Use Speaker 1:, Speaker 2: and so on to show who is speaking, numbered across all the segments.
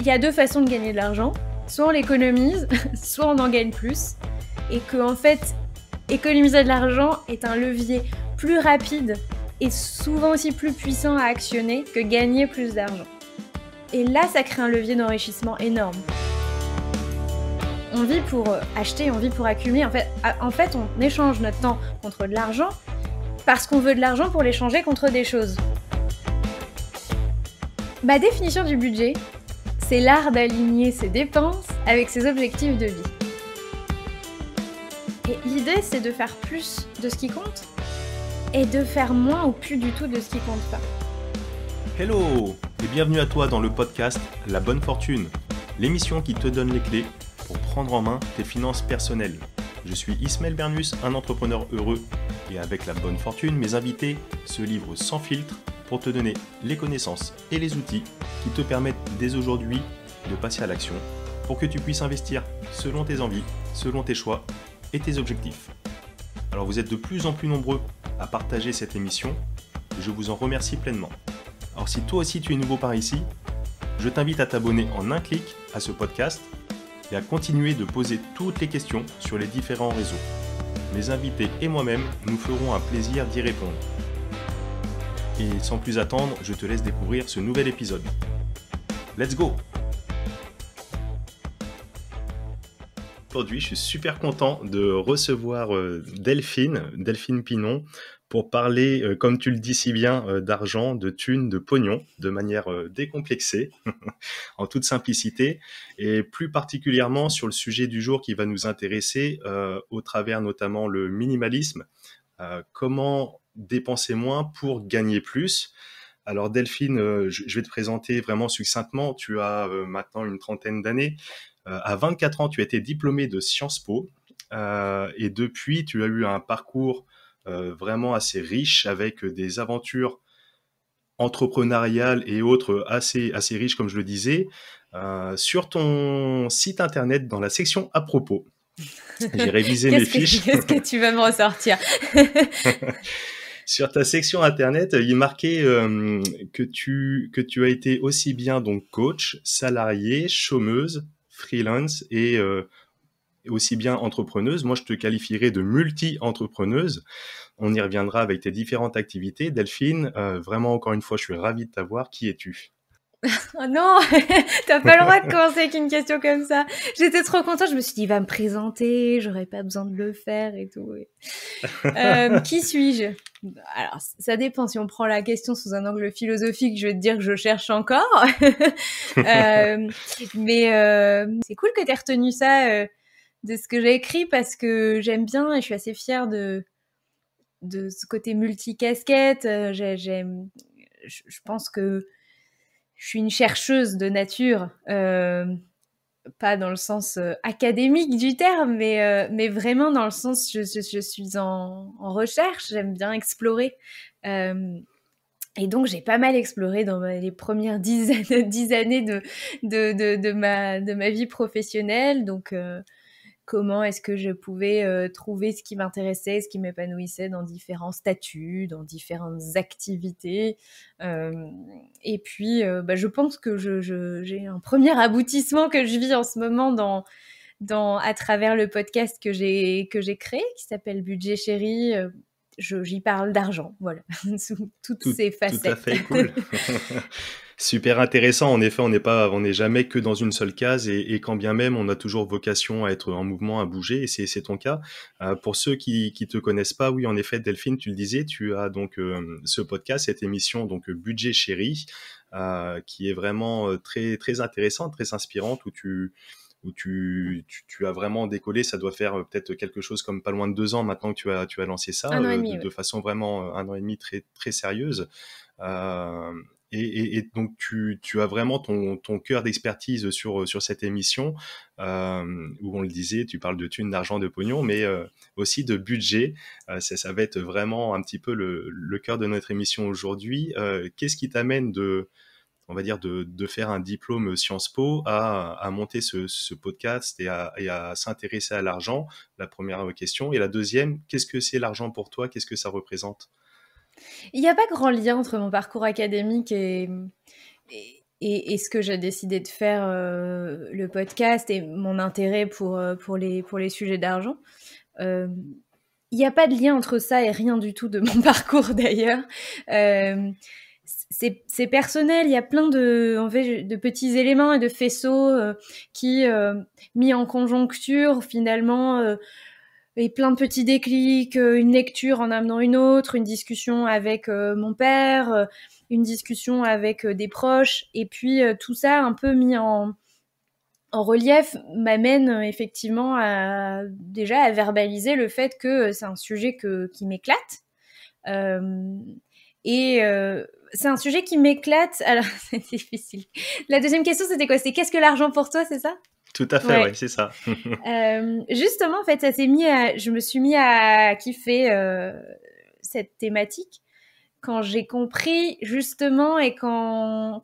Speaker 1: Il y a deux façons de gagner de l'argent. Soit on l'économise, soit on en gagne plus. Et que, en fait, économiser de l'argent est un levier plus rapide et souvent aussi plus puissant à actionner que gagner plus d'argent. Et là, ça crée un levier d'enrichissement énorme. On vit pour euh, acheter, on vit pour accumuler. En fait, ah, en fait on échange notre temps contre de l'argent parce qu'on veut de l'argent pour l'échanger contre des choses. Ma définition du budget, c'est l'art d'aligner ses dépenses avec ses objectifs de vie. Et l'idée, c'est de faire plus de ce qui compte et de faire moins ou plus du tout de ce qui compte pas.
Speaker 2: Hello et bienvenue à toi dans le podcast La Bonne Fortune, l'émission qui te donne les clés pour prendre en main tes finances personnelles. Je suis Ismaël Bernus, un entrepreneur heureux et avec la bonne fortune, mes invités se livrent sans filtre pour te donner les connaissances et les outils qui te permettent dès aujourd'hui de passer à l'action pour que tu puisses investir selon tes envies, selon tes choix et tes objectifs. Alors vous êtes de plus en plus nombreux à partager cette émission, et je vous en remercie pleinement. Alors si toi aussi tu es nouveau par ici, je t'invite à t'abonner en un clic à ce podcast et à continuer de poser toutes les questions sur les différents réseaux. Mes invités et moi-même nous ferons un plaisir d'y répondre. Et sans plus attendre, je te laisse découvrir ce nouvel épisode. Let's go Aujourd'hui, je suis super content de recevoir euh, Delphine, Delphine Pinon, pour parler, euh, comme tu le dis si bien, euh, d'argent, de thunes, de pognon, de manière euh, décomplexée, en toute simplicité, et plus particulièrement sur le sujet du jour qui va nous intéresser, au travers notamment le minimalisme. comment dépenser moins pour gagner plus alors Delphine, je vais te présenter vraiment succinctement. Tu as maintenant une trentaine d'années. À 24 ans, tu as été diplômée de Sciences Po, et depuis, tu as eu un parcours euh, vraiment assez riche avec des aventures entrepreneuriales et autres assez, assez riches, comme je le disais, euh, sur ton site internet dans la section à propos.
Speaker 1: J'ai révisé mes fiches. Qu'est-ce que tu vas me ressortir
Speaker 2: Sur ta section internet, il est marqué euh, que, tu, que tu as été aussi bien donc coach, salarié, chômeuse, freelance et aussi bien entrepreneuse. Moi, je te qualifierais de multi-entrepreneuse. On y reviendra avec tes différentes activités. Delphine, euh, vraiment, encore une fois, je suis ravie de t'avoir. Qui es-tu
Speaker 1: oh non, t'as pas le droit de commencer avec une question comme ça. J'étais trop contente, je me suis dit, va me présenter, j'aurais pas besoin de le faire et tout. Euh, qui suis-je Alors, ça dépend, si on prend la question sous un angle philosophique, je vais te dire que je cherche encore. Euh, mais c'est cool que t'aies retenu ça de ce que j'ai écrit parce que j'aime bien et je suis assez fière de, de ce côté multicasquette. Euh, j'aime, je pense que je suis une chercheuse de nature, euh, pas dans le sens euh, académique du terme, mais, mais vraiment dans le sens je, je, suis en, recherche, j'aime bien explorer. et donc j'ai pas mal exploré dans les premières dix, dix années de, de, de, ma, de ma vie professionnelle. Donc comment est-ce que je pouvais euh, trouver ce qui m'intéressait, ce qui m'épanouissait dans différents statuts, dans différentes activités. Euh, et puis, euh, bah, je pense que j'ai un premier aboutissement que je vis en ce moment dans, à travers le podcast que j'ai créé, qui s'appelle Budget Chéri j'y parle d'argent, voilà, sous toutes ces facettes. Tout à fait cool.
Speaker 2: super intéressant. En effet, on n'est pas, on n'est jamais que dans une seule case et, et, quand bien même, on a toujours vocation à être en mouvement, à bouger. Et c'est ton cas. Euh, pour ceux qui qui te connaissent pas, oui, en effet, Delphine, tu le disais, tu as donc euh, ce podcast, cette émission, donc Budget Chéri, euh, qui est vraiment euh, très très intéressante, très inspirante, où tu où tu, tu, as vraiment décollé. Ça doit faire peut-être quelque chose comme pas loin de deux ans maintenant que tu as, tu as lancé ça, de, façon vraiment un an et demi très, très sérieuse. Euh, et, donc tu, as vraiment ton, cœur d'expertise sur, cette émission, euh, où on le disait, tu parles de thunes, d'argent, de pognon, mais euh, aussi de budget. Euh, ça, va être vraiment un petit peu le, cœur de notre émission aujourd'hui. Qu'est-ce qui t'amène de, on va dire, de, faire un diplôme Sciences Po à, monter ce, podcast et à, à s'intéresser à l'argent La première question. Et la deuxième, qu'est-ce que c'est l'argent pour toi Qu'est-ce que ça représente
Speaker 1: il n'y a pas grand lien entre mon parcours académique et, et, ce que j'ai décidé de faire, euh, le podcast et mon intérêt pour, euh, pour, les, pour les sujets d'argent. Euh, il n'y a pas de lien entre ça et rien du tout de mon parcours d'ailleurs. c'est personnel, il y a plein de, en de petits éléments et de faisceaux qui, mis en conjoncture, finalement, et plein de petits déclics, euh, une lecture en amenant une autre, une discussion avec euh, mon père, euh, une discussion avec des proches, et puis tout ça un peu mis en, relief m'amène effectivement à, déjà à verbaliser le fait que c'est un sujet que, qui m'éclate. et c'est un sujet qui m'éclate. Alors, c'est difficile. La deuxième question, c'était quoi C'est qu'est-ce que l'argent pour toi, c'est ça
Speaker 2: tout à fait, oui, c'est ça.
Speaker 1: Euh, justement, en fait, ça s'est mis je me suis mis à kiffer euh, cette thématique quand j'ai compris, justement, et quand,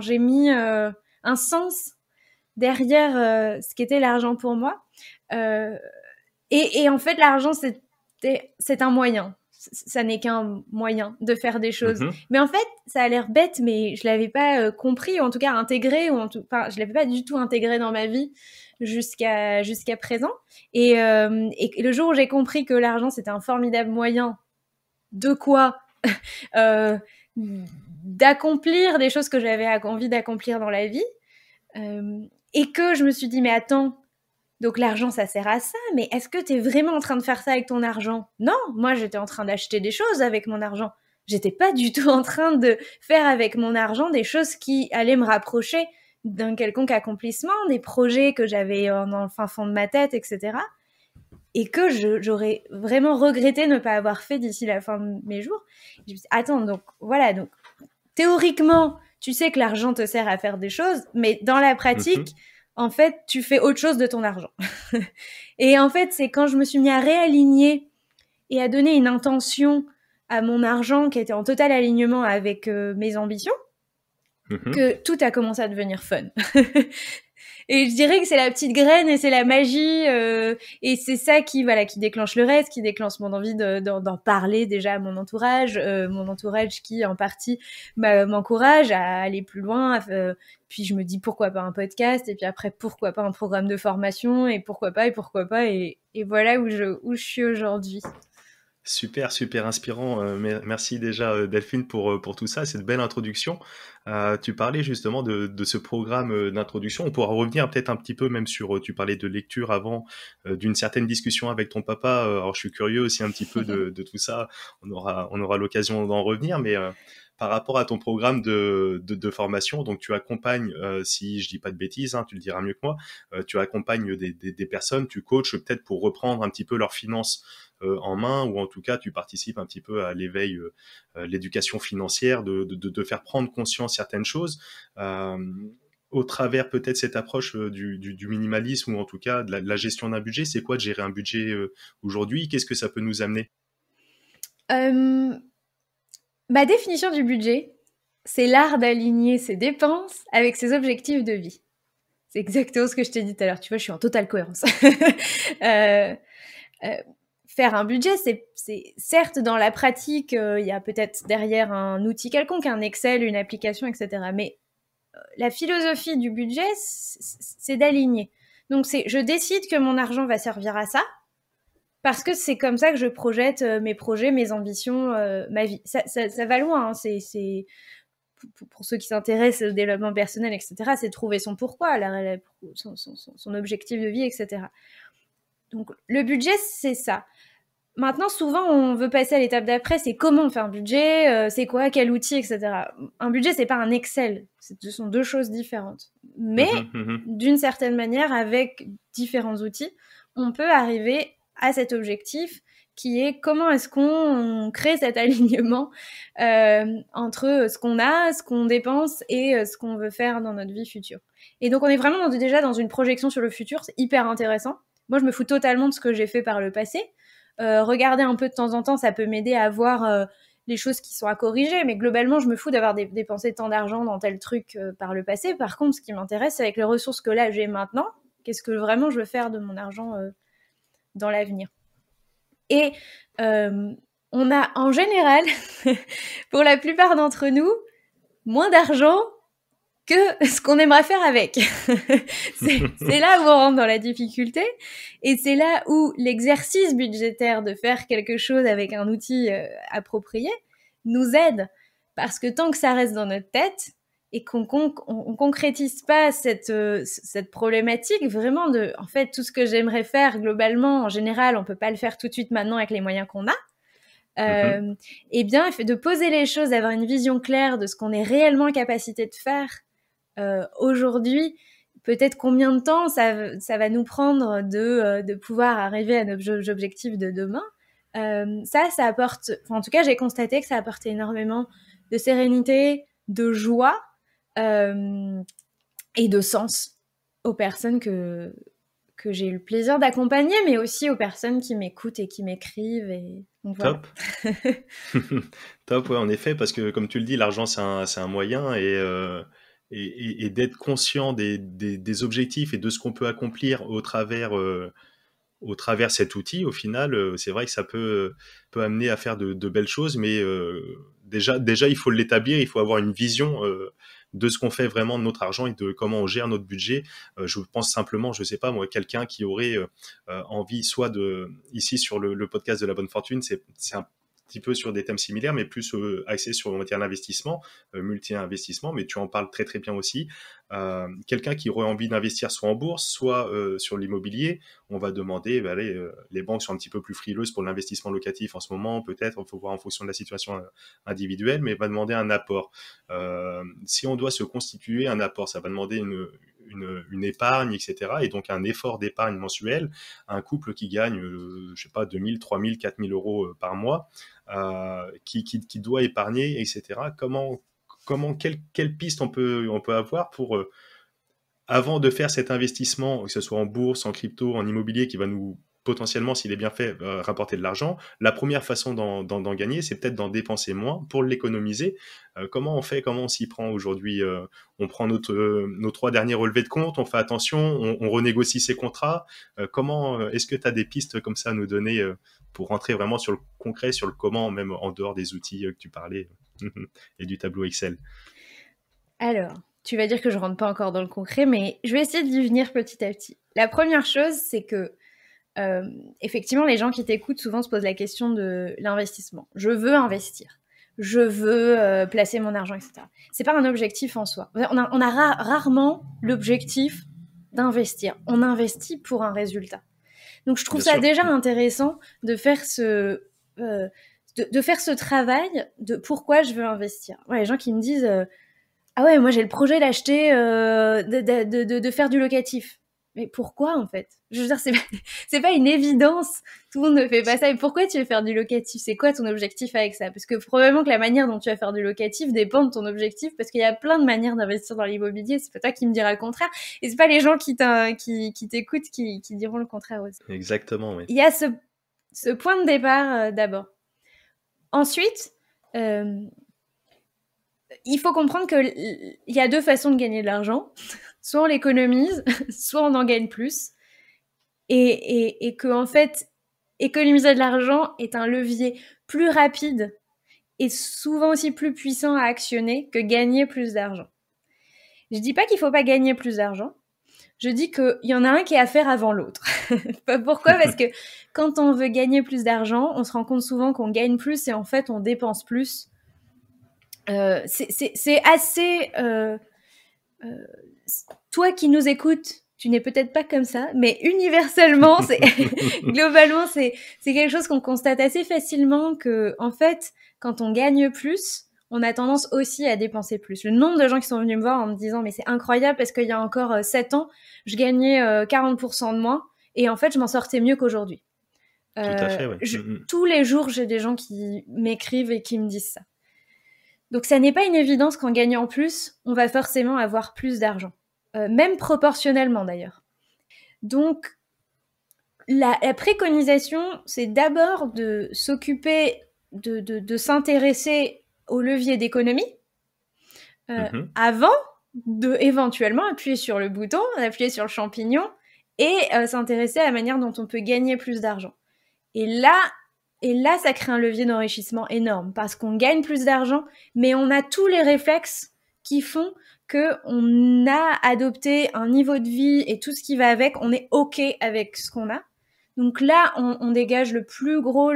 Speaker 1: j'ai mis euh, un sens derrière ce qu'était l'argent pour moi. et, en fait, l'argent, c'est un moyen ça n'est qu'un moyen de faire des choses. Mm-hmm. Mais en fait, ça a l'air bête, mais je l'avais pas euh, compris, ou en tout cas intégré, ou en tout, enfin, je l'avais pas du tout intégré dans ma vie jusqu'à jusqu'à présent. Et, euh, le jour où j'ai compris que l'argent c'était un formidable moyen de quoi euh, d'accomplir des choses que j'avais envie d'accomplir dans la vie, et que je me suis dit mais attends, donc l'argent, ça sert à ça, mais est-ce que tu es vraiment en train de faire ça avec ton argent Non, moi j'étais en train d'acheter des choses avec mon argent. J'étais pas du tout en train de faire avec mon argent des choses qui allaient me rapprocher d'un quelconque accomplissement, des projets que j'avais dans le fin fond de ma tête, etc. Et que j'aurais vraiment regretté ne pas avoir fait d'ici la fin de mes jours. Je me attends, donc voilà, donc théoriquement, tu sais que l'argent te sert à faire des choses, mais dans la pratique, mhm en fait, tu fais autre chose de ton argent. et en fait, c'est quand je me suis mis à réaligner et à donner une intention à mon argent qui était en total alignement avec euh, mes ambitions, mm-hmm. que tout a commencé à devenir fun. Et je dirais que c'est la petite graine et c'est la magie euh, et c'est ça qui voilà qui déclenche le reste, qui déclenche mon envie d'en parler déjà à mon entourage, euh, mon entourage qui en partie bah, m'encourage à aller plus loin. Euh, puis je me dis pourquoi pas un podcast et puis après pourquoi pas un programme de formation et pourquoi pas et pourquoi pas et, et voilà où je où je suis aujourd'hui.
Speaker 2: Super, super inspirant. Euh, merci déjà euh, Delphine pour, euh, pour tout ça, cette belle introduction. tu parlais justement de, de ce programme d'introduction. On pourra revenir peut-être un petit peu même sur, tu parlais de lecture avant, d'une certaine discussion avec ton papa. Alors je suis curieux aussi un petit peu de, de tout ça. On aura, on aura l'occasion d'en revenir, mais par rapport à ton programme de, de, formation, donc tu accompagnes, si je dis pas de bêtises, hein, tu le diras mieux que moi, tu accompagnes des, des, des personnes, tu coaches peut-être pour reprendre un petit peu leurs finances euh, en main, ou en tout cas, tu participes un petit peu à l'éveil, euh, euh, l'éducation financière, de, faire prendre conscience certaines choses au travers peut-être cette approche du, minimalisme ou en tout cas de la, gestion d'un budget C'est quoi de gérer un budget aujourd'hui Qu'est-ce que ça peut nous amener
Speaker 1: Ma définition du budget, c'est l'art d'aligner ses dépenses avec ses objectifs de vie. C'est exactement ce que je t'ai dit tout à l'heure. Tu vois, je suis en totale cohérence. euh, faire un budget, c'est certes dans la pratique, euh, il y a peut-être derrière un outil quelconque, un Excel, une application, etc. Mais euh, la philosophie du budget, c'est d'aligner. Donc c'est je décide que mon argent va servir à ça parce que c'est comme ça que je projette euh, mes projets, mes ambitions, ma vie. Ça, va loin. Hein, c'est pour ceux qui s'intéressent au développement personnel, etc. C'est trouver son pourquoi, son objectif de vie, etc. Donc le budget, c'est ça. Maintenant, souvent, on veut passer à l'étape d'après, c'est comment faire un budget, euh, c'est quoi, quel outil, etc. Un budget, c'est pas un Excel, ce sont deux choses différentes. Mais mhm, mhm. d'une certaine manière, avec différents outils, on peut arriver à cet objectif qui est comment est-ce qu'on crée cet alignement euh, entre ce qu'on a, ce qu'on dépense et euh, ce qu'on veut faire dans notre vie future. Et donc on est vraiment déjà dans une projection sur le futur, c'est hyper intéressant moi, je me fous totalement de ce que j'ai fait par le passé. Euh, regarder un peu de temps en temps, ça peut m'aider à voir euh, les choses qui sont à corriger. Mais globalement, je me fous d'avoir dépensé tant d'argent dans tel truc euh, par le passé. Par contre, ce qui m'intéresse, c'est avec les ressources que là j'ai maintenant, qu'est-ce que vraiment je veux faire de mon argent dans l'avenir. Et on a en général, pour la plupart d'entre nous, moins d'argent que ce qu'on aimerait faire avec. c'est là où on rentre dans la difficulté et c'est là où l'exercice budgétaire de faire quelque chose avec un outil euh, approprié nous aide parce que tant que ça reste dans notre tête et qu'on ne concrétise pas cette, euh, cette problématique vraiment de, en fait, tout ce que j'aimerais faire globalement, en général, on ne peut pas le faire tout de suite maintenant avec les moyens qu'on a. Mm-hmm. Euh, eh bien, de poser les choses, d'avoir une vision claire de ce qu'on est réellement en capacité de faire euh, aujourd'hui, peut-être combien de temps ça, va nous prendre euh, de, pouvoir arriver à nos objectifs de demain. Euh, ça, ça apporte, en tout cas, j'ai constaté que ça apporte énormément de sérénité, de joie et de sens aux personnes que, que j'ai eu le plaisir d'accompagner, mais aussi aux personnes qui m'écoutent et qui m'écrivent. Et... Top.
Speaker 2: Top, ouais, en effet, parce que comme tu le dis, l'argent, c'est un, moyen et et, d'être conscient des, des, objectifs et de ce qu'on peut accomplir au travers, euh, au travers cet outil, au final, euh, c'est vrai que ça peut, peut amener à faire de, belles choses, mais euh, déjà, déjà, il faut l'établir, il faut avoir une vision de ce qu'on fait vraiment de notre argent et de comment on gère notre budget. je pense simplement, je ne sais pas moi, quelqu'un qui aurait envie soit de ici sur le, le, podcast de la bonne fortune, c'est un un petit peu sur des thèmes similaires, mais plus euh, axé sur, le l'investissement, euh, multi-investissement, mais tu en parles très très bien aussi. Euh, quelqu'un qui aurait envie d'investir soit en bourse, soit sur l'immobilier, on va demander, bah, les banques sont un petit peu plus frileuses pour l'investissement locatif en ce moment, peut-être, il faut voir en fonction de la situation individuelle, mais va demander un apport. si on doit se constituer un apport, ça va demander une une, épargne, etc. Et donc un effort d'épargne mensuel, un couple qui gagne, euh, je sais pas, 2000, 3000, 4000 euros euh, par mois, euh, qui, doit épargner, etc. Comment, comment quelle, quelle piste on peut, on peut avoir pour avant de faire cet investissement, que ce soit en bourse, en crypto, en immobilier, qui va nous potentiellement, s'il est bien fait, euh, rapporter de l'argent. La première façon d'en gagner, c'est peut-être d'en dépenser moins pour l'économiser. Euh, comment on fait Comment on s'y prend aujourd'hui euh, On prend nos trois derniers relevés de compte, on fait attention, on, renégocie ses contrats. comment Est-ce que tu as des pistes comme ça à nous donner pour rentrer vraiment sur le concret, sur le comment, même en dehors des outils que tu parlais et du tableau Excel
Speaker 1: Alors, tu vas dire que je rentre pas encore dans le concret, mais je vais essayer d'y venir petit à petit. La première chose, c'est que euh, effectivement, les gens qui t'écoutent souvent se posent la question de l'investissement. Je veux investir. Je veux euh, placer mon argent, etc. C'est pas un objectif en soi. On a, rarement l'objectif d'investir. On investit pour un résultat. Donc je trouve ça déjà intéressant de faire ce euh, de, faire ce travail de pourquoi je veux investir. Ouais, les gens qui me disent ah ouais moi j'ai le projet d'acheter de, faire du locatif mais pourquoi en fait Je veux dire, c'est pas, pas une évidence. Tout le monde ne fait pas ça. Et pourquoi tu veux faire du locatif C'est quoi ton objectif avec ça Parce que probablement que la manière dont tu vas faire du locatif dépend de ton objectif, parce qu'il y a plein de manières d'investir dans l'immobilier. C'est pas toi qui me dira le contraire. Et c'est pas les gens qui t'écoutent qui, diront le contraire aussi.
Speaker 2: Exactement, oui. Il
Speaker 1: y a ce, point de départ euh, d'abord. Ensuite, euh, il faut comprendre qu'il y a deux façons de gagner de l'argent soit on l'économise, soit on en gagne plus. Et, et, que, en fait, économiser de l'argent est un levier plus rapide et souvent aussi plus puissant à actionner que gagner plus d'argent. Je dis pas qu'il faut pas gagner plus d'argent. Je dis qu'il y en a un qui est à faire avant l'autre. Pourquoi Parce que quand on veut gagner plus d'argent, on se rend compte souvent qu'on gagne plus et en fait on dépense plus. Euh, c'est assez euh, euh, toi qui nous écoutes, tu n'es peut-être pas comme ça, mais universellement, globalement, c'est quelque chose qu'on constate assez facilement que, en fait, quand on gagne plus, on a tendance aussi à dépenser plus. Le nombre de gens qui sont venus me voir en me disant, mais c'est incroyable parce qu'il y a encore 7 euh, ans, je gagnais 40% euh, de moins et en fait, je m'en sortais mieux qu'aujourd'hui. Euh, mm, mm. Tous les jours, j'ai des gens qui m'écrivent et qui me disent ça. Donc ça n'est pas une évidence qu'en gagnant plus, on va forcément avoir plus d'argent, euh, même proportionnellement d'ailleurs. Donc la, préconisation, c'est d'abord de s'occuper, de, s'intéresser aux leviers d'économie, euh, mhm. avant de éventuellement appuyer sur le bouton, appuyer sur le champignon et euh, s'intéresser à la manière dont on peut gagner plus d'argent. Et là, et là, ça crée un levier d'enrichissement énorme parce qu'on gagne plus d'argent, mais on a tous les réflexes qui font qu'on a adopté un niveau de vie et tout ce qui va avec. On est ok avec ce qu'on a. Donc là, on, dégage le plus gros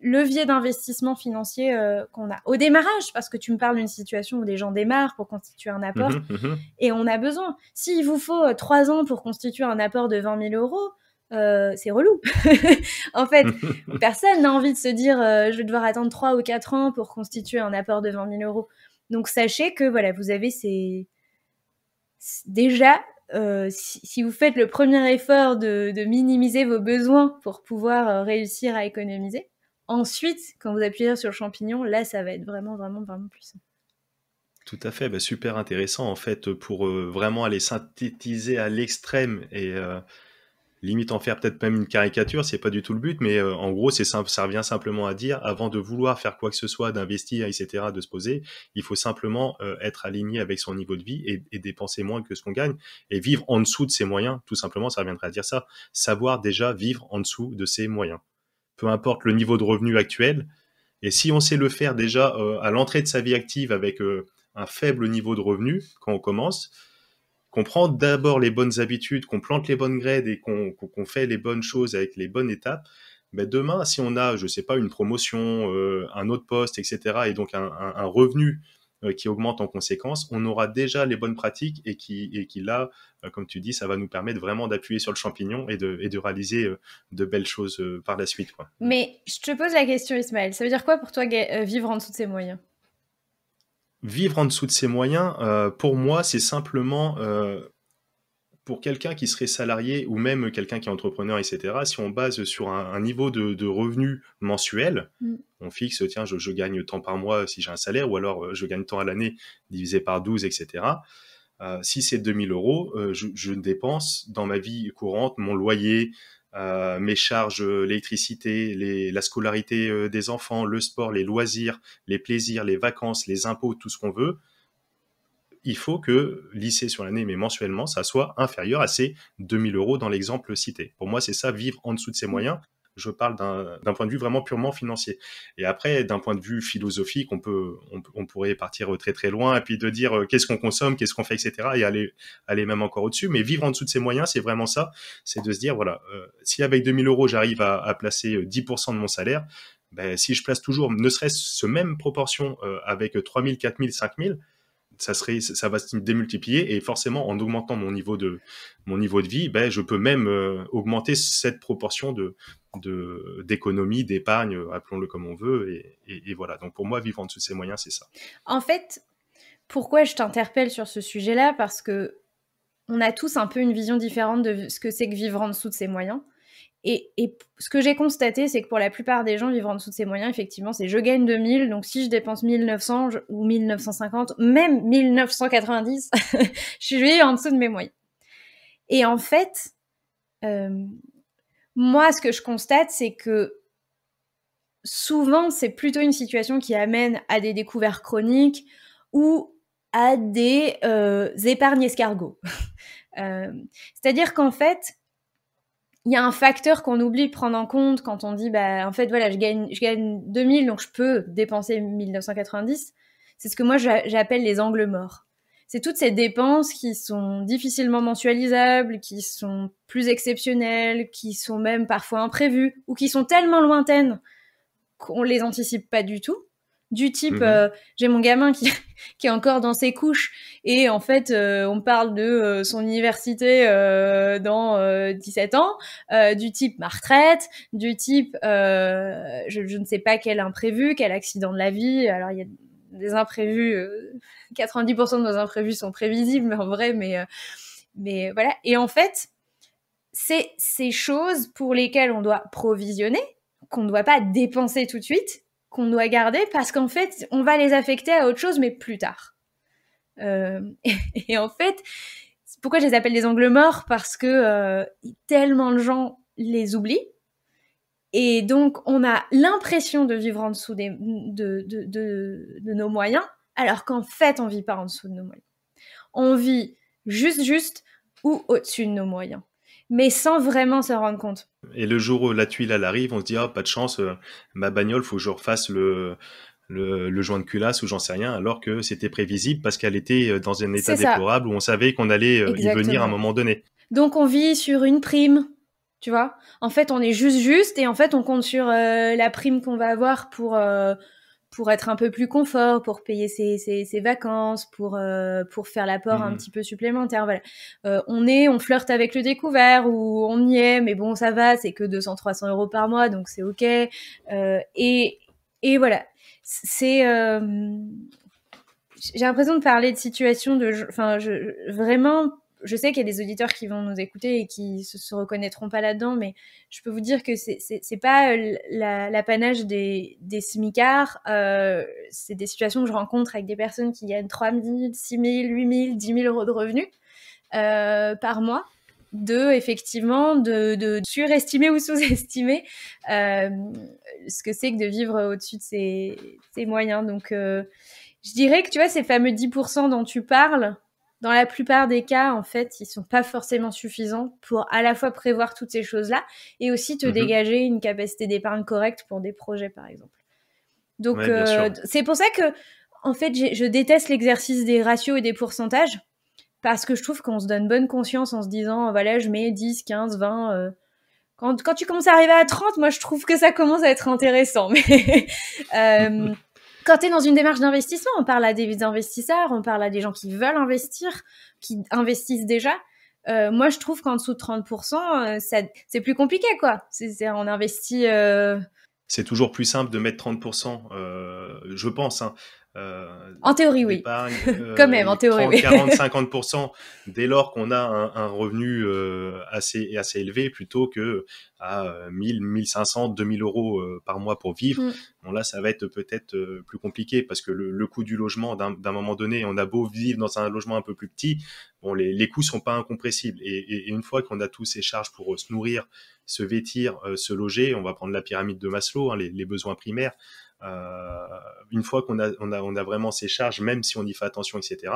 Speaker 1: levier d'investissement financier euh, qu'on a au démarrage, parce que tu me parles d'une situation où des gens démarrent pour constituer un apport, mmh mmh et on a besoin. S'il vous faut euh, trois ans pour constituer un apport de 20 000 euros, euh, c'est relou. en fait, personne n'a envie de se dire euh, je vais devoir attendre 3 ou 4 ans pour constituer un apport de 20 000 euros. Donc sachez que voilà, vous avez ces... Déjà, euh, si, vous faites le premier effort de, minimiser vos besoins pour pouvoir réussir à économiser, ensuite, quand vous appuyez sur le champignon, là, ça va être vraiment, vraiment, vraiment puissant.
Speaker 2: Tout à fait, bah, super intéressant en fait pour vraiment aller synthétiser à l'extrême et limite en faire peut-être même une caricature, c'est pas du tout le but, mais euh, en gros, c'est ça revient simplement à dire, avant de vouloir faire quoi que ce soit, d'investir, etc., de se poser, il faut simplement euh, être aligné avec son niveau de vie et, dépenser moins que ce qu'on gagne et vivre en dessous de ses moyens, tout simplement, ça reviendrait à dire ça, savoir déjà vivre en dessous de ses moyens. Peu importe le niveau de revenu actuel, et si on sait le faire déjà euh, à l'entrée de sa vie active avec un faible niveau de revenu quand on commence, qu'on prend d'abord les bonnes habitudes, qu'on plante les bonnes graines et qu'on fait les bonnes choses avec les bonnes étapes, mais ben demain, si on a, je ne sais pas, une promotion, euh, un autre poste, etc., et donc un, revenu euh, qui augmente en conséquence, on aura déjà les bonnes pratiques et qui, et qui là, euh, comme tu dis, ça va nous permettre vraiment d'appuyer sur le champignon et de, réaliser de belles choses par la suite.
Speaker 1: Mais je te pose la question, Ismaël, ça veut dire quoi pour toi vivre en dessous de ses moyens
Speaker 2: vivre en dessous de ses moyens, euh, pour moi, c'est simplement euh, pour quelqu'un qui serait salarié ou même quelqu'un qui est entrepreneur, etc. Si on base sur un, niveau de, revenu mensuel, mm. on fixe, tiens, je, gagne tant par mois si j'ai un salaire, ou alors euh, je gagne tant à l'année divisé par 12, etc. si c'est 2000 euros, je, je, dépense dans ma vie courante mon loyer, euh, mes charges, euh, l'électricité, la scolarité euh, des enfants, le sport, les loisirs, les plaisirs, les vacances, les impôts, tout ce qu'on veut, il faut que lycée sur l'année, mais mensuellement, ça soit inférieur à ces 2000 euros dans l'exemple cité. Pour moi, c'est ça, vivre en dessous de ses mmh. moyens. Je parle d'un point de vue vraiment purement financier. Et après, d'un point de vue philosophique, on peut, on, pourrait partir euh, très très loin et puis de dire euh, qu'est-ce qu'on consomme, qu'est-ce qu'on fait, etc. Et aller, aller même encore au-dessus. Mais vivre en dessous de ses moyens, c'est vraiment ça. C'est de se dire, voilà, euh, si avec 2000 euros, j'arrive à, placer 10% de mon salaire, ben, si je place toujours, ne serait-ce ce même proportion avec 3000, 4000, 5000, ça serait, ça va se démultiplier et forcément en augmentant mon niveau de, mon niveau de vie, ben, je peux même augmenter cette proportion de, de d'économie, d'épargne, appelons-le comme on veut, et, voilà. Donc pour moi, vivre en dessous de ses moyens, c'est ça.
Speaker 1: En fait, pourquoi je t'interpelle sur ce sujet-là Parce que on a tous un peu une vision différente de ce que c'est que vivre en dessous de ses moyens. Et, ce que j'ai constaté, c'est que pour la plupart des gens, vivre en dessous de ses moyens, effectivement, c'est je gagne 2000, donc si je dépense 1900 ou 1950, même 1990, je suis en dessous de mes moyens. Et en fait, euh, moi, ce que je constate, c'est que souvent, c'est plutôt une situation qui amène à des découvertes chroniques ou à des euh, épargnes escargots. Euh, c'est-à-dire qu'en fait, il y a un facteur qu'on oublie de prendre en compte quand on dit, bah, en fait, voilà, je gagne, je gagne 2000, donc je peux dépenser 1990. C'est ce que moi j'appelle les angles morts c'est toutes ces dépenses qui sont difficilement mensualisables, qui sont plus exceptionnelles, qui sont même parfois imprévues ou qui sont tellement lointaines qu'on les anticipe pas du tout. Du type, mhm. euh, j'ai mon gamin qui, est encore dans ses couches et en fait, euh, on parle de euh, son université dans 17 ans, du type ma retraite, du type, je, je, ne sais pas quel imprévu, quel accident de la vie. Alors, il y a des imprévus, 90% euh, de nos imprévus sont prévisibles mais en vrai, mais, euh, mais voilà. Et en fait, c'est ces choses pour lesquelles on doit provisionner, qu'on ne doit pas dépenser tout de suite, qu'on doit garder parce qu'en fait, on va les affecter à autre chose, mais plus tard. Euh, et, en fait, pourquoi je les appelle des angles morts Parce que tellement de gens les oublient et donc, on a l'impression de vivre en dessous de, nos moyens, alors qu'en fait, on vit pas en dessous de nos moyens. On vit juste, juste ou au-dessus de nos moyens, mais sans vraiment se rendre compte.
Speaker 2: Et le jour où la tuile elle arrive, on se dit oh, pas de chance, euh, ma bagnole, faut que je refasse le, le, joint de culasse ou j'en sais rien, alors que c'était prévisible parce qu'elle était euh, dans un état déplorable où on savait qu'on allait euh, y venir à un moment donné.
Speaker 1: Donc on vit sur une prime, tu vois. En fait, on est juste juste et en fait, on compte sur euh, la prime qu'on va avoir pour euh, pour être un peu plus confort, pour payer ses, ses, vacances, pour euh, pour faire l'apport un mmh. petit peu supplémentaire. Voilà. on est, on flirte avec le découvert ou on y est, mais bon, ça va, c'est que 200-300 euros par mois, donc c'est ok. et et voilà, c'est j'ai l'impression de parler de situation de, enfin, je, vraiment je sais qu'il y a des auditeurs qui vont nous écouter et qui se, se reconnaîtront pas là-dedans, mais je peux vous dire que c'est pas euh, l'apanage des, des euh, c'est des situations que je rencontre avec des personnes qui gagnent 3 000, 6 000, 8 000, 10 000 euros de revenus euh, par mois de effectivement de, surestimer ou sous-estimer ce que c'est que de vivre au-dessus de ses, moyens. Donc, je dirais que tu vois ces fameux 10% dont tu parles, dans la plupart des cas, en fait, ils sont pas forcément suffisants pour à la fois prévoir toutes ces choses-là et aussi te mhm. dégager une capacité d'épargne correcte pour des projets, par exemple. Donc, euh, c'est pour ça que, en fait, je déteste l'exercice des ratios et des pourcentages parce que je trouve qu'on se donne bonne conscience en se disant, euh, voilà, je mets 10, 15, 20. quand, tu commences à arriver à 30, moi, je trouve que ça commence à être intéressant. Mais, euh, quand tu es dans une démarche d'investissement, on parle à des investisseurs, on parle à des gens qui veulent investir, qui investissent déjà. Euh, moi, je trouve qu'en dessous de 30%, euh, c'est plus compliqué, quoi. C'est on investit. Euh,
Speaker 2: c'est toujours plus simple de mettre 30%, je pense, hein. Euh, en
Speaker 1: théorie, oui. Euh, Quand même, en théorie, oui.
Speaker 2: 40-50% dès lors qu'on a un, revenu euh, assez, assez élevé plutôt que à 1000, 1500, 2000 euros par mois pour vivre. Mm. Bon, là, ça va être peut-être plus compliqué parce que le, le coût du logement, d'un moment donné, on a beau vivre dans un logement un peu plus petit, bon, les, les coûts sont pas incompressibles. Et, et, une fois qu'on a tous ces charges pour se nourrir, se vêtir, se loger, on va prendre la pyramide de Maslow, hein, les, les besoins primaires. Euh, une fois qu'on a, on a, vraiment ces charges, même si on y fait attention, etc.,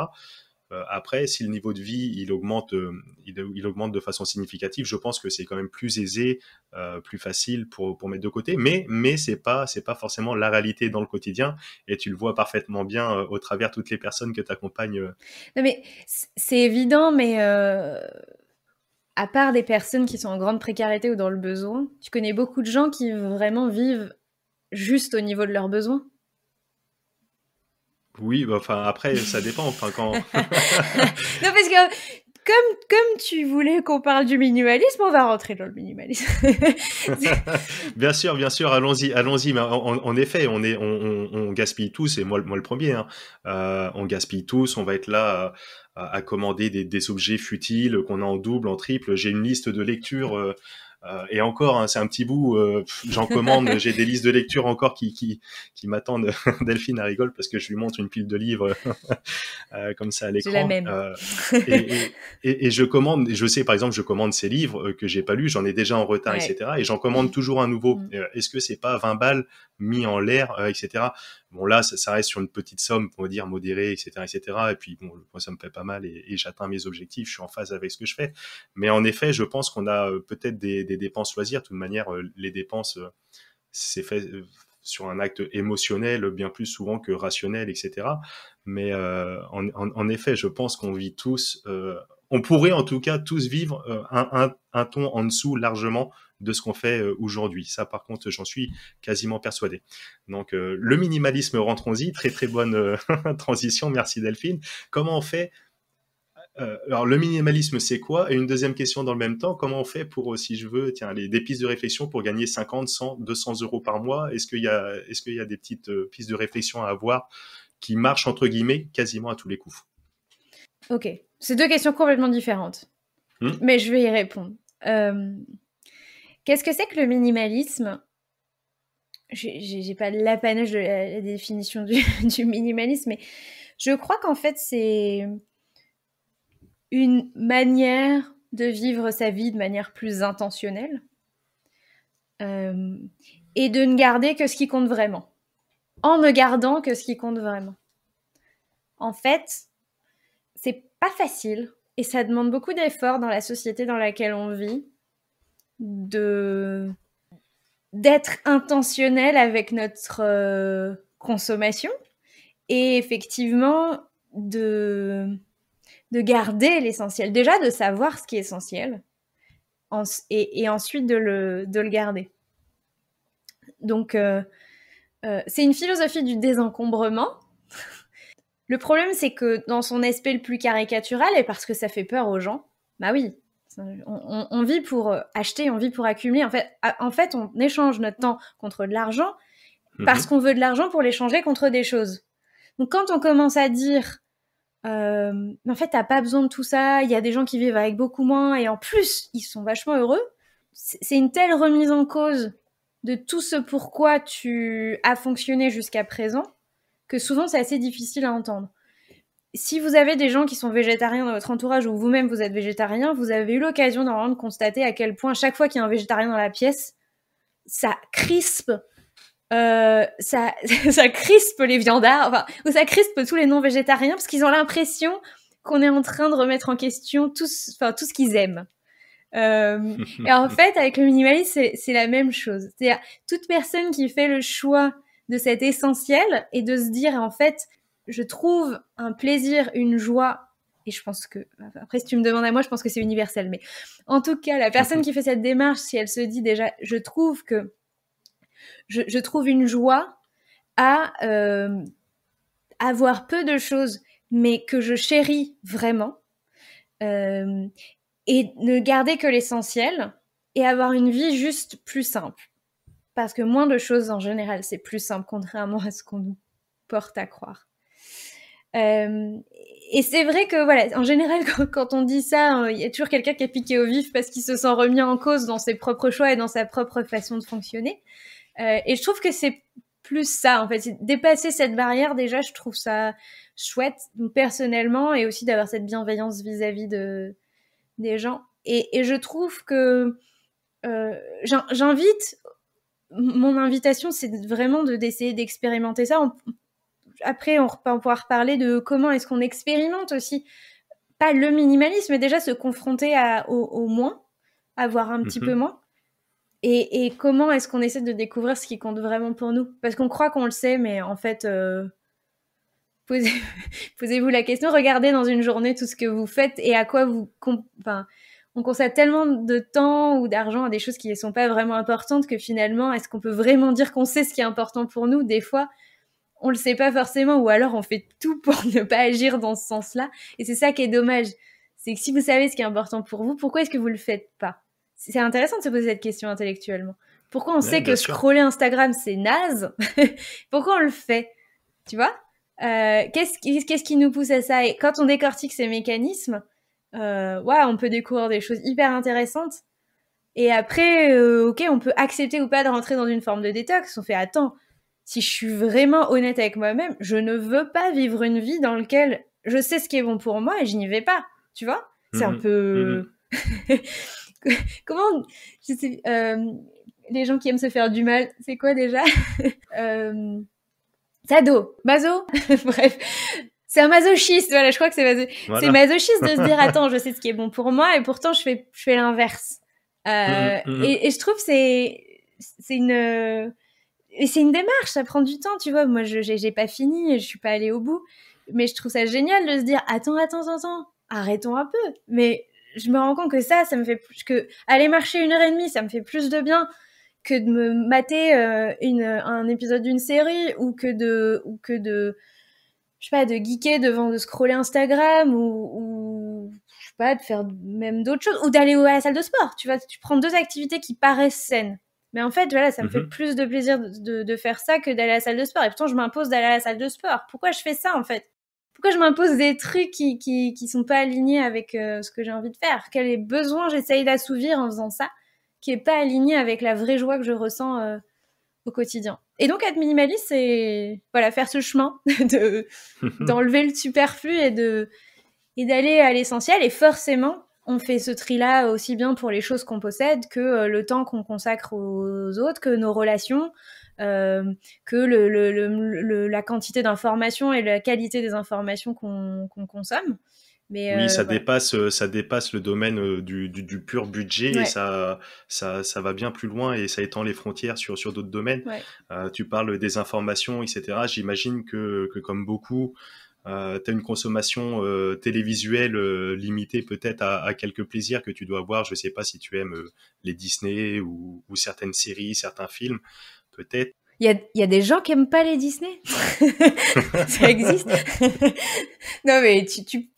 Speaker 2: euh, après, si le niveau de vie il augmente, euh, il, augmente de façon significative, je pense que c'est quand même plus aisé, plus facile pour, pour mettre de côté. Mais mais c'est pas c'est pas forcément la réalité dans le quotidien et tu le vois parfaitement bien au travers toutes les personnes que tu accompagnes.
Speaker 1: Non mais c'est évident, mais à part des personnes qui sont en grande précarité ou dans le besoin, tu connais beaucoup de gens qui vraiment vivent juste au niveau de leurs besoins
Speaker 2: Oui, bah, après, ça dépend. Enfin, quand... non,
Speaker 1: parce que comme, comme tu voulais qu'on parle du minimalisme, on va rentrer dans le minimalisme.
Speaker 2: bien sûr, bien sûr, allons-y, allons-y. En, effet, on, est, on, gaspille tous, et moi, moi le premier, hein. euh, on gaspille tous, on va être là à, commander des, objets futiles qu'on a en double, en triple. J'ai une liste de lectures. Euh, euh, et encore, hein, c'est un petit bout. Euh, j'en commande. j'ai des listes de lecture encore qui qui, m'attendent. Delphine elle rigole parce que je lui montre une pile de livres euh, comme ça à l'écran. et, je commande. Je sais par exemple, je commande ces livres que j'ai pas lus. J'en ai déjà en retard, etc. Et j'en commande toujours un nouveau. Mm. Est-ce que c'est pas 20 balles mis en l'air, etc. Bon, là, ça, ça, reste sur une petite somme, on va dire, modérée, etc., etc. Et puis, bon, moi, ça me fait pas mal et, j'atteins mes objectifs, je suis en phase avec ce que je fais. Mais en effet, je pense qu'on a euh, peut-être des, des, dépenses loisirs. De toute manière, euh, les dépenses, euh, c'est fait sur un acte émotionnel bien plus souvent que rationnel, etc. Mais en, en, effet, je pense qu'on vit tous, on pourrait en tout cas tous vivre un, un, un, ton en dessous largement de ce qu'on fait euh, aujourd'hui. Ça, par contre, j'en suis quasiment persuadé. Donc, euh, le minimalisme, rentrons-y. Très, très bonne euh, transition. Merci, Delphine. Comment on fait alors, le minimalisme, c'est quoi Et une deuxième question dans le même temps, comment on fait pour, si je veux, tiens, des pistes de réflexion pour gagner 50, 100, 200 euros par mois Est-ce qu'il y, a, est y des petites pistes de réflexion à avoir qui marchent, entre guillemets, quasiment à tous les coups
Speaker 1: Ok. C'est deux questions complètement différentes. Hmm? mais je vais y répondre. Euh, Qu'est-ce que c'est que le minimalisme J'ai pas l'apanage de la, définition du, minimalisme, mais je crois qu'en fait, c'est une manière de vivre sa vie de manière plus intentionnelle euh, et de ne garder que ce qui compte vraiment, en ne gardant que ce qui compte vraiment. En fait, c'est pas facile et ça demande beaucoup d'efforts dans la société dans laquelle on vit de d'être intentionnel avec notre euh, consommation et effectivement de de garder l'essentiel déjà de savoir ce qui est essentiel et, ensuite de le, garder donc euh, euh, c'est une philosophie du désencombrement le problème c'est que dans son aspect le plus caricatural et parce que ça fait peur aux gens bah oui on, vit pour euh, acheter, on vit pour accumuler. En fait, en fait on échange notre temps contre de l'argent mhm. parce qu'on veut de l'argent pour l'échanger contre des choses. Donc quand on commence à dire, euh, en fait, t'as pas besoin de tout ça, il y a des gens qui vivent avec beaucoup moins et en plus, ils sont vachement heureux, c'est une telle remise en cause de tout ce pourquoi tu as fonctionné jusqu'à présent que souvent c'est assez difficile à entendre si vous avez des gens qui sont végétariens dans votre entourage ou vous-même vous êtes végétarien, vous avez eu l'occasion normalement de constater à quel point chaque fois qu'il y a un végétarien dans la pièce, ça crispe, euh, ça, ça crispe les viandards, ou ça crispe tous les non-végétariens parce qu'ils ont l'impression qu'on est en train de remettre en question tout, enfin, tout ce qu'ils aiment. Euh, et en fait, avec le minimalisme, c'est la même chose. C'est-à-dire toute personne qui fait le choix de cet essentiel et de se dire en fait je trouve un plaisir, une joie et je pense que après si tu me demandes à moi je pense que c'est universel mais en tout cas la personne qui fait cette démarche si elle se dit déjà je trouve que je, trouve une joie à euh, avoir peu de choses mais que je chéris vraiment euh, et ne garder que l'essentiel et avoir une vie juste plus simple parce que moins de choses en général c'est plus simple contrairement à ce qu'on nous porte à croire euh, et c'est vrai que voilà, en général, quand, on dit ça, euh, il y a toujours quelqu'un qui est piqué au vif parce qu'il se sent remis en cause dans ses propres choix et dans sa propre façon de fonctionner. Euh, et je trouve que c'est plus ça, en fait, dépasser cette barrière déjà, je trouve ça chouette personnellement et aussi d'avoir cette bienveillance vis-à-vis de des gens. Et, je trouve que j'invite, mon invitation, c'est vraiment d'essayer d'expérimenter ça. en après, on, pourra reparler de comment est-ce qu'on expérimente aussi, pas le minimalisme, mais déjà se confronter au, moins, avoir un petit mhm. peu moins. Et, comment est-ce qu'on essaie de découvrir ce qui compte vraiment pour nous Parce qu'on croit qu'on le sait, mais en fait, euh, posez-vous la question, regardez dans une journée tout ce que vous faites et à quoi vous... Enfin, on consacre tellement de temps ou d'argent à des choses qui ne sont pas vraiment importantes que finalement, est-ce qu'on peut vraiment dire qu'on sait ce qui est important pour nous Des fois, on le sait pas forcément ou alors on fait tout pour ne pas agir dans ce sens-là. Et c'est ça qui est dommage. C'est que si vous savez ce qui est important pour vous, pourquoi est-ce que vous le faites pas C'est intéressant de se poser cette question intellectuellement. Pourquoi on sait que scroller Instagram c'est naze Pourquoi on le fait Tu vois euh, Qu'est-ce qui nous pousse à ça Et quand on décortique ces mécanismes, euh, on peut découvrir des choses hyper intéressantes. Et après, euh, ok, on peut accepter ou pas de rentrer dans une forme de détox. On fait attends, si je suis vraiment honnête avec moi-même, je ne veux pas vivre une vie dans laquelle je sais ce qui est bon pour moi et je n'y vais pas. Tu vois C'est un mhm. peu. Mhm. Comment. Je sais, euh, les gens qui aiment se faire du mal, c'est quoi déjà euh... Sado, Mazo bref, c'est un masochiste, voilà, je crois que c'est masochiste de se dire attends, je sais ce qui est bon pour moi et pourtant je fais, je fais l'inverse. Euh, mhm, et, et, je trouve c'est c'est une et c'est une démarche, ça prend du temps, tu vois. Moi, je j'ai pas fini, et je suis pas allée au bout, mais je trouve ça génial de se dire attends, attends, attends, arrêtons un peu. Mais je me rends compte que ça, ça me fait plus que aller marcher une heure et demie, ça me fait plus de bien que de me mater euh, une, un épisode d'une série ou que de ou que de je sais pas de geeker devant de scroller Instagram ou, ou je sais pas de faire même d'autres choses ou d'aller à la salle de sport. Tu vois, tu prends deux activités qui paraissent saines mais en fait, voilà, ça me fait mmh plus de plaisir de, faire ça que d'aller à la salle de sport. Et pourtant, je m'impose d'aller à la salle de sport. Pourquoi je fais ça, en fait Pourquoi je m'impose des trucs qui, qui, sont pas alignés avec euh, ce que j'ai envie de faire Quels besoins j'essaye d'assouvir en faisant ça qui est pas aligné avec la vraie joie que je ressens euh, au quotidien. Et donc, être minimaliste, c'est voilà, faire ce chemin d'enlever le superflu et de et d'aller à l'essentiel. Et forcément, on fait ce tri-là aussi bien pour les choses qu'on possède que euh, le temps qu'on consacre aux autres, que nos relations, euh, que la quantité d'informations et la qualité des informations qu'on consomme. Mais oui, euh, ça,
Speaker 2: dépasse, ça dépasse le domaine du, pur budget et ça, ça, va bien plus loin et ça étend les frontières sur, sur d'autres domaines. tu parles des informations, etc. J'imagine que, comme beaucoup, euh, t'as tu as une consommation euh, télévisuelle euh, limitée peut-être à, quelques plaisirs que tu dois avoir. Je ne sais pas si tu aimes les Disney ou, certaines séries, certains films, peut-être.
Speaker 1: Il y a, des gens qui n'aiment pas les Disney. Ça existe. non, mais tu,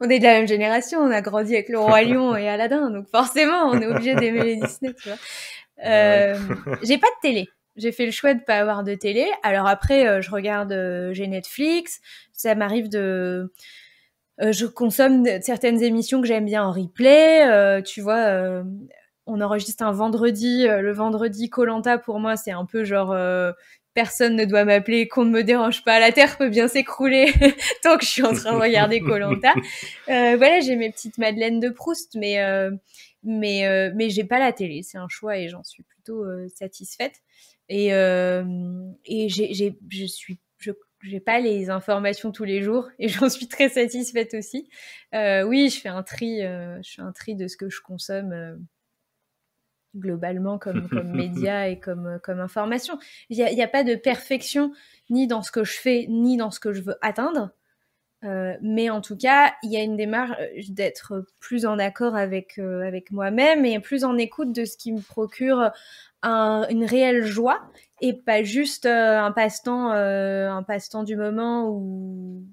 Speaker 1: on est de la même génération. On a grandi avec le Roi Lion et Aladdin. Donc forcément, on est obligé d'aimer les Disney. Tu vois. Bah j'ai pas de télé j'ai fait le choix de pas avoir de télé. Alors après, je regarde, j'ai Netflix, ça m'arrive de euh, je consomme certaines émissions que j'aime bien en replay. Euh, tu vois, euh, on enregistre un vendredi. le vendredi Colanta pour moi, c'est un peu genre personne ne doit m'appeler, qu'on ne me dérange pas. La terre peut bien s'écrouler tant que je suis en train de regarder Colanta. voilà, j'ai mes petites madeleines de Proust, mais mais mais j'ai pas la télé. C'est un choix et j'en suis plutôt satisfaite. Et, et je suis j'ai pas les informations tous les jours et j'en suis très satisfaite aussi. Euh, oui, je fais un tri, euh, je fais un tri de ce que je consomme euh, globalement comme, comme média et comme, comme information. Il n'y a, pas de perfection ni dans ce que je fais ni dans ce que je veux atteindre. mais en tout cas, il y a une démarche d'être plus en accord avec, moi-même et plus en écoute de ce qui me procure une réelle joie et pas juste euh, un passe-temps euh, un passe-temps du moment ou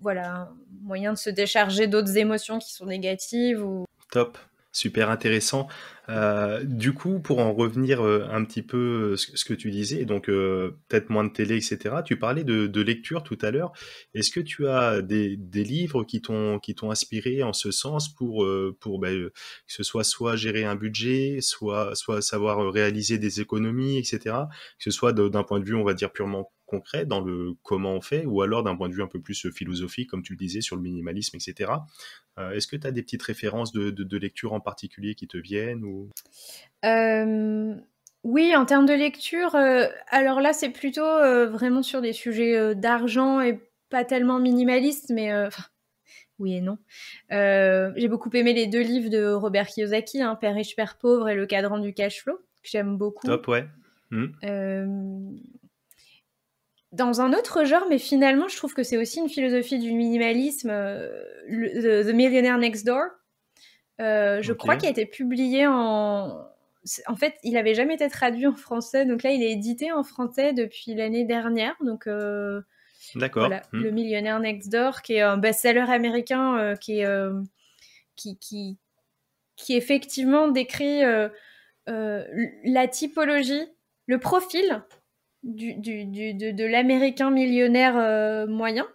Speaker 1: voilà moyen de se décharger d'autres émotions qui sont négatives ou
Speaker 2: top super intéressant. Euh, du coup, pour en revenir euh, un petit peu euh, ce, que tu disais, donc peut-être moins de télé, etc. Tu parlais de, lecture tout à l'heure. Est-ce que tu as des, livres qui t'ont qui t'ont inspiré en ce sens pour pour ben, que ce soit soit gérer un budget, soit soit savoir réaliser des économies, etc. Que ce soit d'un point de vue, on va dire purement concret dans le comment on fait, ou alors d'un point de vue un peu plus euh, philosophique, comme tu le disais, sur le minimalisme, etc. Euh, est-ce que tu as des petites références de, lecture en particulier qui te viennent ou...
Speaker 1: oui, en termes de lecture, euh, alors là, c'est plutôt vraiment sur des sujets d'argent et pas tellement minimaliste, mais oui et non. j'ai beaucoup aimé les deux livres de Robert Kiyosaki, hein, Père riche, Père pauvre et Le cadran du cash flow, que j'aime beaucoup. Top,
Speaker 2: ouais. Mmh
Speaker 1: dans un autre genre, mais finalement, je trouve que c'est aussi une philosophie du minimalisme, euh, the, Millionaire Next Door. Euh, je crois qu'il a été publié en. En fait, il n'avait jamais été traduit en français, donc là, il est édité en français depuis l'année dernière. Donc, euh, d'accord. Voilà, hmm. Le Millionaire Next Door, qui est un best-seller américain, qui, qui, qui, qui, effectivement décrit la typologie, le profil du, du, du, de, l'américain millionnaire euh, moyen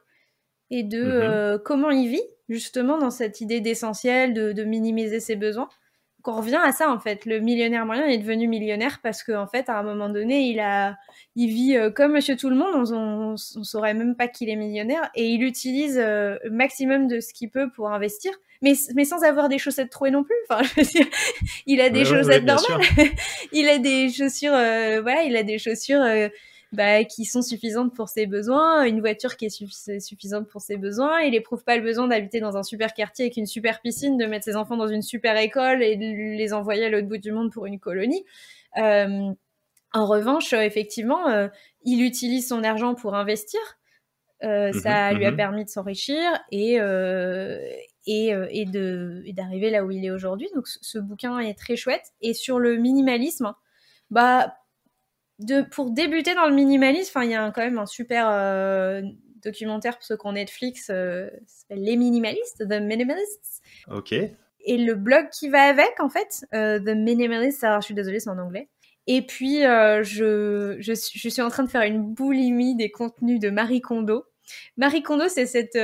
Speaker 1: et de mhm. euh, comment il vit justement dans cette idée d'essentiel, de, minimiser ses besoins qu'on revient à ça en fait. Le millionnaire moyen est devenu millionnaire parce qu'en fait, à un moment donné, il a, il vit euh, comme Monsieur Tout le Monde. On, ne saurait même pas qu'il est millionnaire et il utilise euh, le maximum de ce qu'il peut pour investir, mais mais sans avoir des chaussettes trouées non plus. Enfin, je veux dire, il a des chaussettes normales, il a des chaussures, euh, voilà, il a des chaussures bah, qui sont suffisantes pour ses besoins, une voiture qui est suffisante pour ses besoins. Il n'éprouve pas le besoin d'habiter dans un super quartier avec une super piscine, de mettre ses enfants dans une super école et de les envoyer à l'autre bout du monde pour une colonie. Euh, en revanche, euh, effectivement, euh, il utilise son argent pour investir. Mhm, ça lui a mhm. permis de s'enrichir et, et, et, de, d'arriver là où il est aujourd'hui. Donc ce, ce bouquin est très chouette. Et sur le minimalisme, bah pour débuter dans le minimalisme, il y a quand même un super euh, documentaire pour ceux euh, qui ont Netflix, s'appelle Les Minimalistes, The Minimalists.
Speaker 2: Ok. Et
Speaker 1: le blog qui va avec, en fait, euh, The Minimalists, je suis désolée, c'est en anglais. Et puis, je, je, suis en train de faire une boulimie des contenus de Marie Kondo. Marie Kondo, c'est cette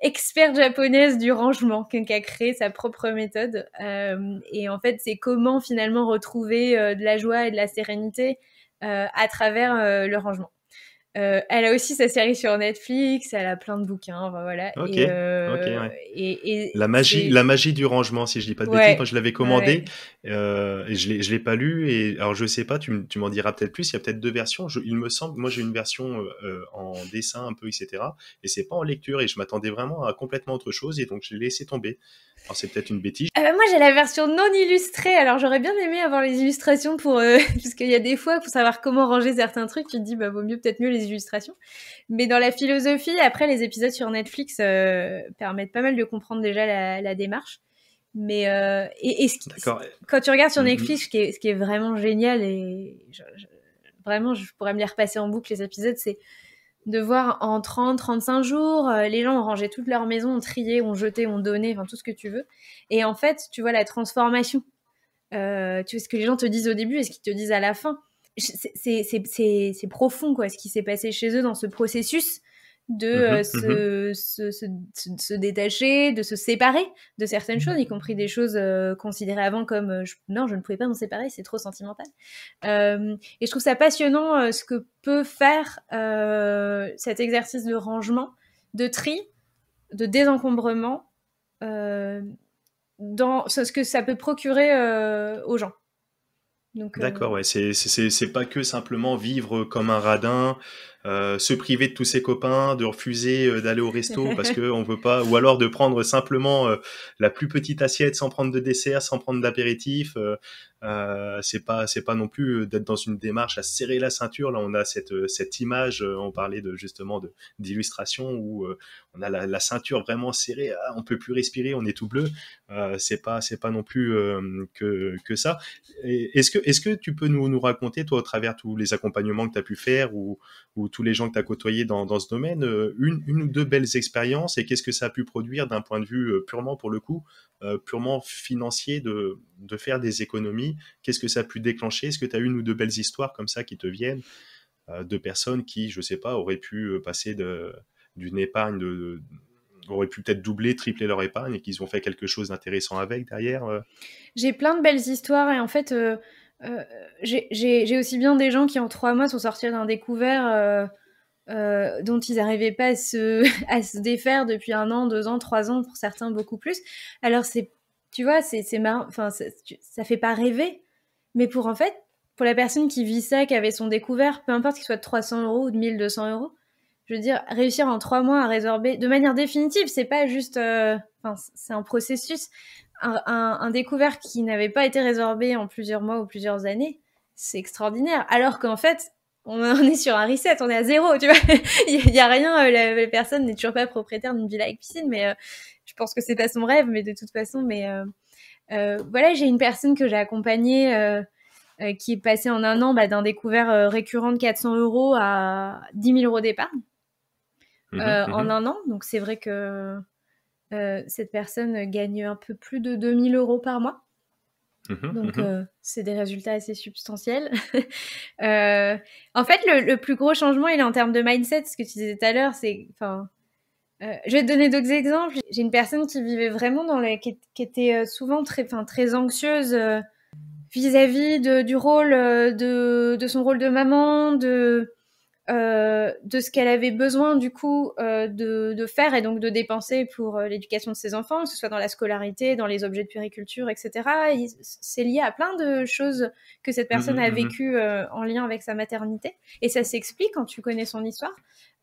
Speaker 1: experte japonaise du rangement qui a créé sa propre méthode. et en fait, c'est comment finalement retrouver de la joie et de la sérénité euh, à travers euh, le rangement. Euh, elle a aussi sa série sur Netflix, elle a plein de bouquins, voilà. et, la magie, la
Speaker 2: magie du rangement, si je dis pas de bêtises, je l'avais commandé, je l'ai, l'ai pas lu. Et alors je sais pas, tu, tu m'en diras peut-être plus. Il y a peut-être deux versions. il me semble, moi j'ai une version en dessin un peu, etc. Et c'est pas en lecture. Et je m'attendais vraiment à complètement autre chose, et donc je l'ai laissé tomber. Alors c'est peut-être une bêtise.
Speaker 1: Euh, moi j'ai la version non illustrée, alors j'aurais bien aimé avoir les illustrations pour... Euh, parce qu'il y a des fois, pour savoir comment ranger certains trucs, tu te dis, bah vaut mieux peut-être mieux les illustrations. Mais dans la philosophie, après les épisodes sur Netflix euh, permettent pas mal de comprendre déjà la, démarche. Mais euh, et, ce quand tu regardes sur mm-hmm. Netflix, ce, qui est, ce qui est vraiment génial, et vraiment je pourrais me les repasser en boucle les épisodes, c'est de voir en 30, 35 jours, euh, les gens ont rangé toute leur maison, ont trié, ont jeté, ont donné, enfin tout ce que tu veux. Et en fait, tu vois la transformation. Euh, tu vois ce que les gens te disent au début et ce qu'ils te disent à la fin. C'est profond, quoi, ce qui s'est passé chez eux dans ce processus de mmh euh, mmh se, détacher, de se séparer de certaines mmh. choses, y compris des choses euh, considérées avant comme euh, non, je ne pouvais pas m'en séparer, c'est trop sentimental. et je trouve ça passionnant ce que peut faire cet exercice de rangement, de tri, de désencombrement, dans ce que ça peut procurer aux gens. D'accord,
Speaker 2: c'est ouais, c'est pas que simplement vivre comme un radin, euh, se priver de tous ses copains, de refuser euh, d'aller au resto parce que on veut pas, ou alors de prendre simplement euh, la plus petite assiette sans prendre de dessert, sans prendre d'apéritif. c'est pas, c'est pas non plus d'être dans une démarche à serrer la ceinture. Là, on a cette cette image. on parlait de justement de d'illustration où on a la, la, ceinture vraiment serrée. Ah, on peut plus respirer, on est tout bleu. c'est pas, c'est pas non plus que que ça. Est-ce que est-ce que tu peux nous nous raconter toi au travers tous les accompagnements que tu as pu faire ou ou tous les gens que tu as côtoyés dans, dans, ce domaine, euh, une, une, ou deux belles expériences et qu'est-ce que ça a pu produire d'un point de vue euh, purement, pour le coup, euh, purement financier de, de faire des économies Qu'est-ce que ça a pu déclencher Est-ce que tu as une ou deux belles histoires comme ça qui te viennent de personnes qui, je sais pas, auraient pu passer d'une épargne de, auraient pu peut-être doubler, tripler leur épargne et qu'ils ont fait quelque chose d'intéressant avec derrière
Speaker 1: J'ai plein de belles histoires et en fait, euh, j'ai aussi bien des gens qui en trois mois sont sortis d'un découvert euh, euh, dont ils n'arrivaient pas à se, à se, défaire depuis un an, deux ans, trois ans, pour certains beaucoup plus. Alors c'est, tu vois, c'est marrant, enfin ça fait pas rêver, mais pour en fait, pour la personne qui vit ça, qui avait son découvert, peu importe qu'il soit de 300 euros ou de 1200 euros, je veux dire, réussir en trois mois à résorber de manière définitive, c'est pas juste. Enfin, c'est un processus, un, découvert qui n'avait pas été résorbé en plusieurs mois ou plusieurs années, c'est extraordinaire. Alors qu'en fait, on, en est sur un reset, on est à zéro, tu Il n'y a rien, euh, la, personne n'est toujours pas propriétaire d'une villa avec piscine, mais euh, je pense que c'est pas son rêve, mais de toute façon, mais euh, voilà, j'ai une personne que j'ai accompagnée qui est passée en un an bah, d'un découvert récurrent de 400 euros à 10 000 euros d'épargne mmh mmh en un an. Donc c'est vrai que euh, cette personne gagne un peu plus de 2000 euros par mois. Mhm, Donc, mhm. Euh, c'est des résultats assez substantiels. Euh, en fait, le, plus gros changement, il est en termes de mindset. Ce que tu disais tout à l'heure, c'est. Enfin, je vais te donner d'autres exemples. J'ai une personne qui vivait vraiment dans la... qui, était souvent très, très anxieuse vis-à-vis du rôle, de, de, son rôle de maman, de, euh, de ce qu'elle avait besoin du coup euh, de, de, faire et donc de dépenser pour euh, l'éducation de ses enfants, que ce soit dans la scolarité, dans les objets de périculture etc. c'est lié à plein de choses que cette personne mhm, a mhm. vécu en lien avec sa maternité. Et ça s'explique quand tu connais son histoire.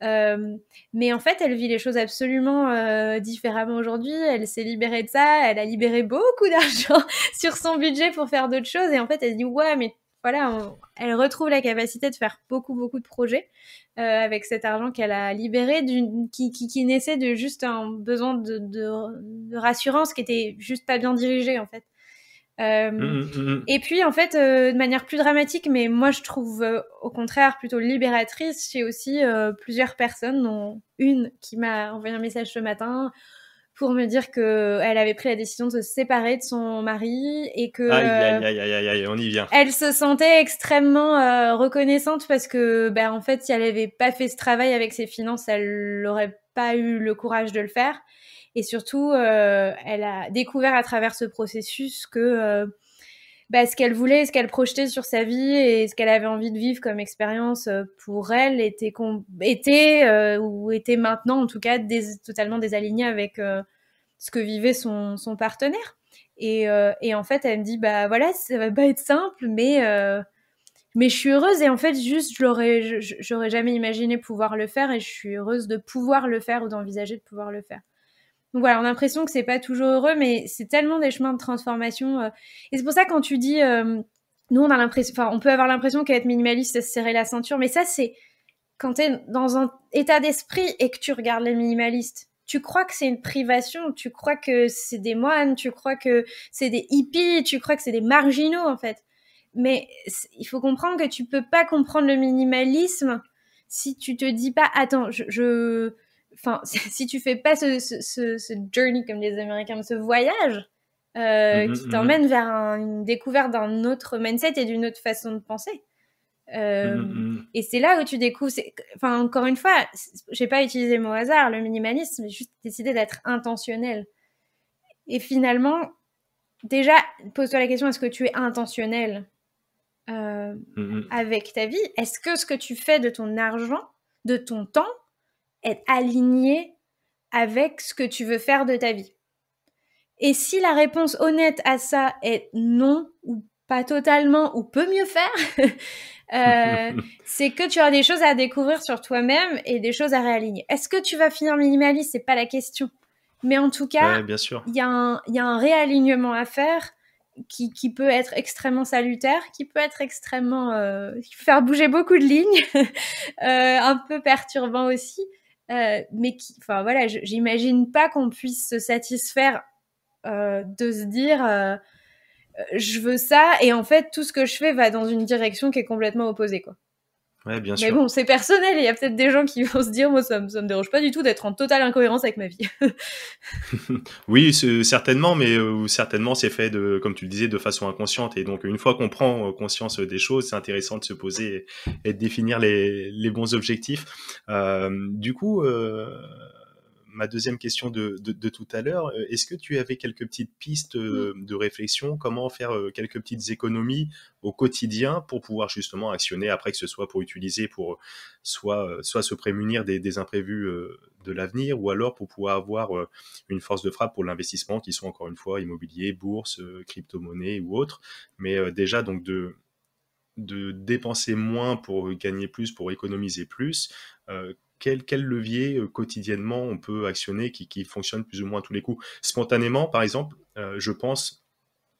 Speaker 1: mais en fait, elle vit les choses absolument différemment aujourd'hui. Elle s'est libérée de ça. Elle a libéré beaucoup d'argent sur son budget pour faire d'autres choses. Et en fait, elle dit ouais, mais voilà, elle retrouve la capacité de faire beaucoup, beaucoup de projets euh, avec cet argent qu'elle a libéré, qui, qui, naissait de juste un besoin de, rassurance qui était juste pas bien dirigé en fait. Euh, mmh, mmh, mmh, et puis en fait, euh, de manière plus dramatique, mais moi je trouve au contraire plutôt libératrice, j'ai aussi plusieurs personnes, dont une qui m'a envoyé un message ce matin pour me dire que elle avait pris la décision de se séparer de son mari et que
Speaker 2: euh,
Speaker 1: Elle se sentait extrêmement euh, reconnaissante parce que ben en fait si elle avait pas fait ce travail avec ses finances, elle n'aurait pas eu le courage de le faire et surtout euh, elle a découvert à travers ce processus que bah, ce qu'elle voulait, ce qu'elle projetait sur sa vie et ce qu'elle avait envie de vivre comme expérience euh, pour elle était, était euh, ou était maintenant en tout cas totalement désaligné avec euh, ce que vivait son, partenaire. Et, en fait, elle me dit bah voilà, ça va pas être simple, mais mais je suis heureuse et en fait juste je l'aurais j'aurais jamais imaginé pouvoir le faire et je suis heureuse de pouvoir le faire ou d'envisager de pouvoir le faire. Donc voilà, on a l'impression que c'est pas toujours heureux, mais c'est tellement des chemins de transformation. Euh. et c'est pour ça quand tu dis, nous on a l'impression, enfin on peut avoir l'impression qu'être minimaliste, c'est se serrer la ceinture, mais ça c'est quand tu es dans un état d'esprit et que tu regardes les minimalistes. Tu crois que c'est une privation, tu crois que c'est des moines, tu crois que c'est des hippies, tu crois que c'est des marginaux en fait. Mais il faut comprendre que tu peux pas comprendre le minimalisme si tu te dis pas attends je enfin, si tu fais pas ce, ce, ce, journey comme les Américains, ce voyage euh, mm-hmm, qui mm-hmm. t'emmène vers une découverte d'un autre mindset et d'une autre façon de penser. Euh, mm-hmm, et c'est là où tu découvres, enfin encore une fois, j'ai pas utilisé le mot hasard, le minimalisme, mais juste décidé d'être intentionnel. Et finalement, déjà, pose-toi la question est-ce que tu es intentionnel euh, avec ta vie Est-ce que ce que tu fais de ton argent, de ton temps, être aligné avec ce que tu veux faire de ta vie. Et si la réponse honnête à ça est non ou pas totalement ou peut mieux faire, euh, c'est que tu as des choses à découvrir sur toi-même et des choses à réaligner. Est-ce que tu vas finir minimaliste C'est pas la question. Mais en tout cas, il y, y, a un réalignement à faire qui, peut être extrêmement salutaire, qui peut être extrêmement... Euh, faire bouger beaucoup de lignes, euh, un peu perturbant aussi. Euh, mais qui, enfin voilà, j'imagine pas qu'on puisse se satisfaire euh, de se dire euh, je veux ça et en fait tout ce que je fais va dans une direction qui est complètement opposée quoi.
Speaker 2: Ouais, bien sûr. Mais bon,
Speaker 1: c'est personnel il y a peut-être des gens qui vont se dire, moi, ça ne me, dérange pas du tout d'être en totale incohérence avec ma vie.
Speaker 2: oui, certainement, mais euh, certainement, c'est fait, de, comme tu le disais, de façon inconsciente. Et donc, une fois qu'on prend euh, conscience des choses, c'est intéressant de se poser et, de définir les, bons objectifs. Euh, du coup, euh, ma deuxième question de, tout à l'heure. Euh, est-ce que tu avais quelques petites pistes euh, mmh. de réflexion Comment faire euh, quelques petites économies au quotidien pour pouvoir justement actionner après que ce soit pour utiliser pour soit, soit se prémunir des, imprévus de l'avenir ou alors pour pouvoir avoir une force de frappe pour l'investissement qui sont encore une fois immobilier, bourse, crypto-monnaie ou autre. Mais déjà, donc de, de dépenser moins pour gagner plus, pour économiser plus quel, levier quotidiennement on peut actionner qui, fonctionne plus ou moins tous les coups Spontanément, par exemple, je pense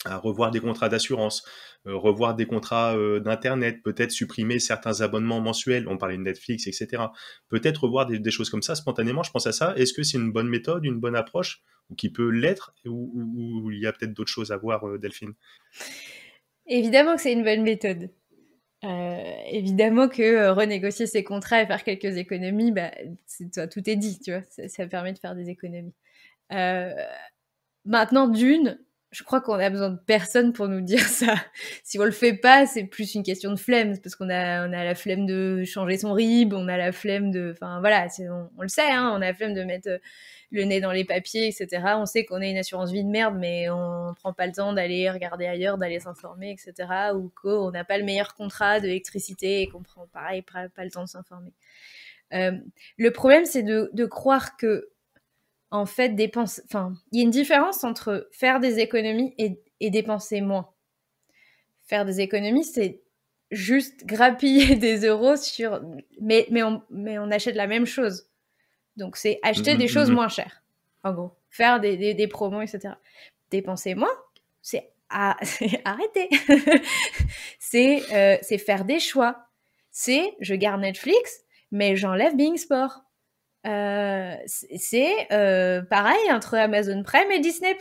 Speaker 2: à revoir des contrats d'assurance, revoir des contrats d'internet, peut-être supprimer certains abonnements mensuels. On parlait de Netflix, etc. Peut-être revoir des, choses comme ça spontanément. Je pense à ça. Est-ce que c'est une bonne méthode, une bonne approche, ou qui peut l'être, ou, il y a peut-être d'autres choses à voir, Delphine
Speaker 1: Évidemment que c'est une bonne méthode. Euh, évidemment que euh, renégocier ses contrats et faire quelques économies, bah, toi, tout est dit, tu vois, ça, permet de faire des économies. Euh, maintenant, d'une, je crois qu'on a besoin de personne pour nous dire ça. Si on le fait pas, c'est plus une question de flemme, parce qu'on a, on a la flemme de changer son rib, on a la flemme de, enfin voilà, on, on, le sait, hein, on a la flemme de mettre le nez dans les papiers, etc. On sait qu'on a une assurance vie de merde, mais on prend pas le temps d'aller regarder ailleurs, d'aller s'informer, etc. Ou qu'on n'a pas le meilleur contrat d'électricité et qu'on prend pareil pas, le temps de s'informer. Euh, le problème, c'est de, croire que, en fait, dépense. Enfin, il y a une différence entre faire des économies et, dépenser moins. Faire des économies, c'est juste grappiller des euros sur. Mais, mais on achète la même chose. Donc, c'est acheter des mm, choses mm, mm. moins chères, en gros. Faire des, promos, etc. Dépenser moins, c'est arrêter. Euh, c'est faire des choix. C'est je garde Netflix, mais j'enlève Bing Sport. Euh, c'est euh, pareil entre Amazon Prime et Disney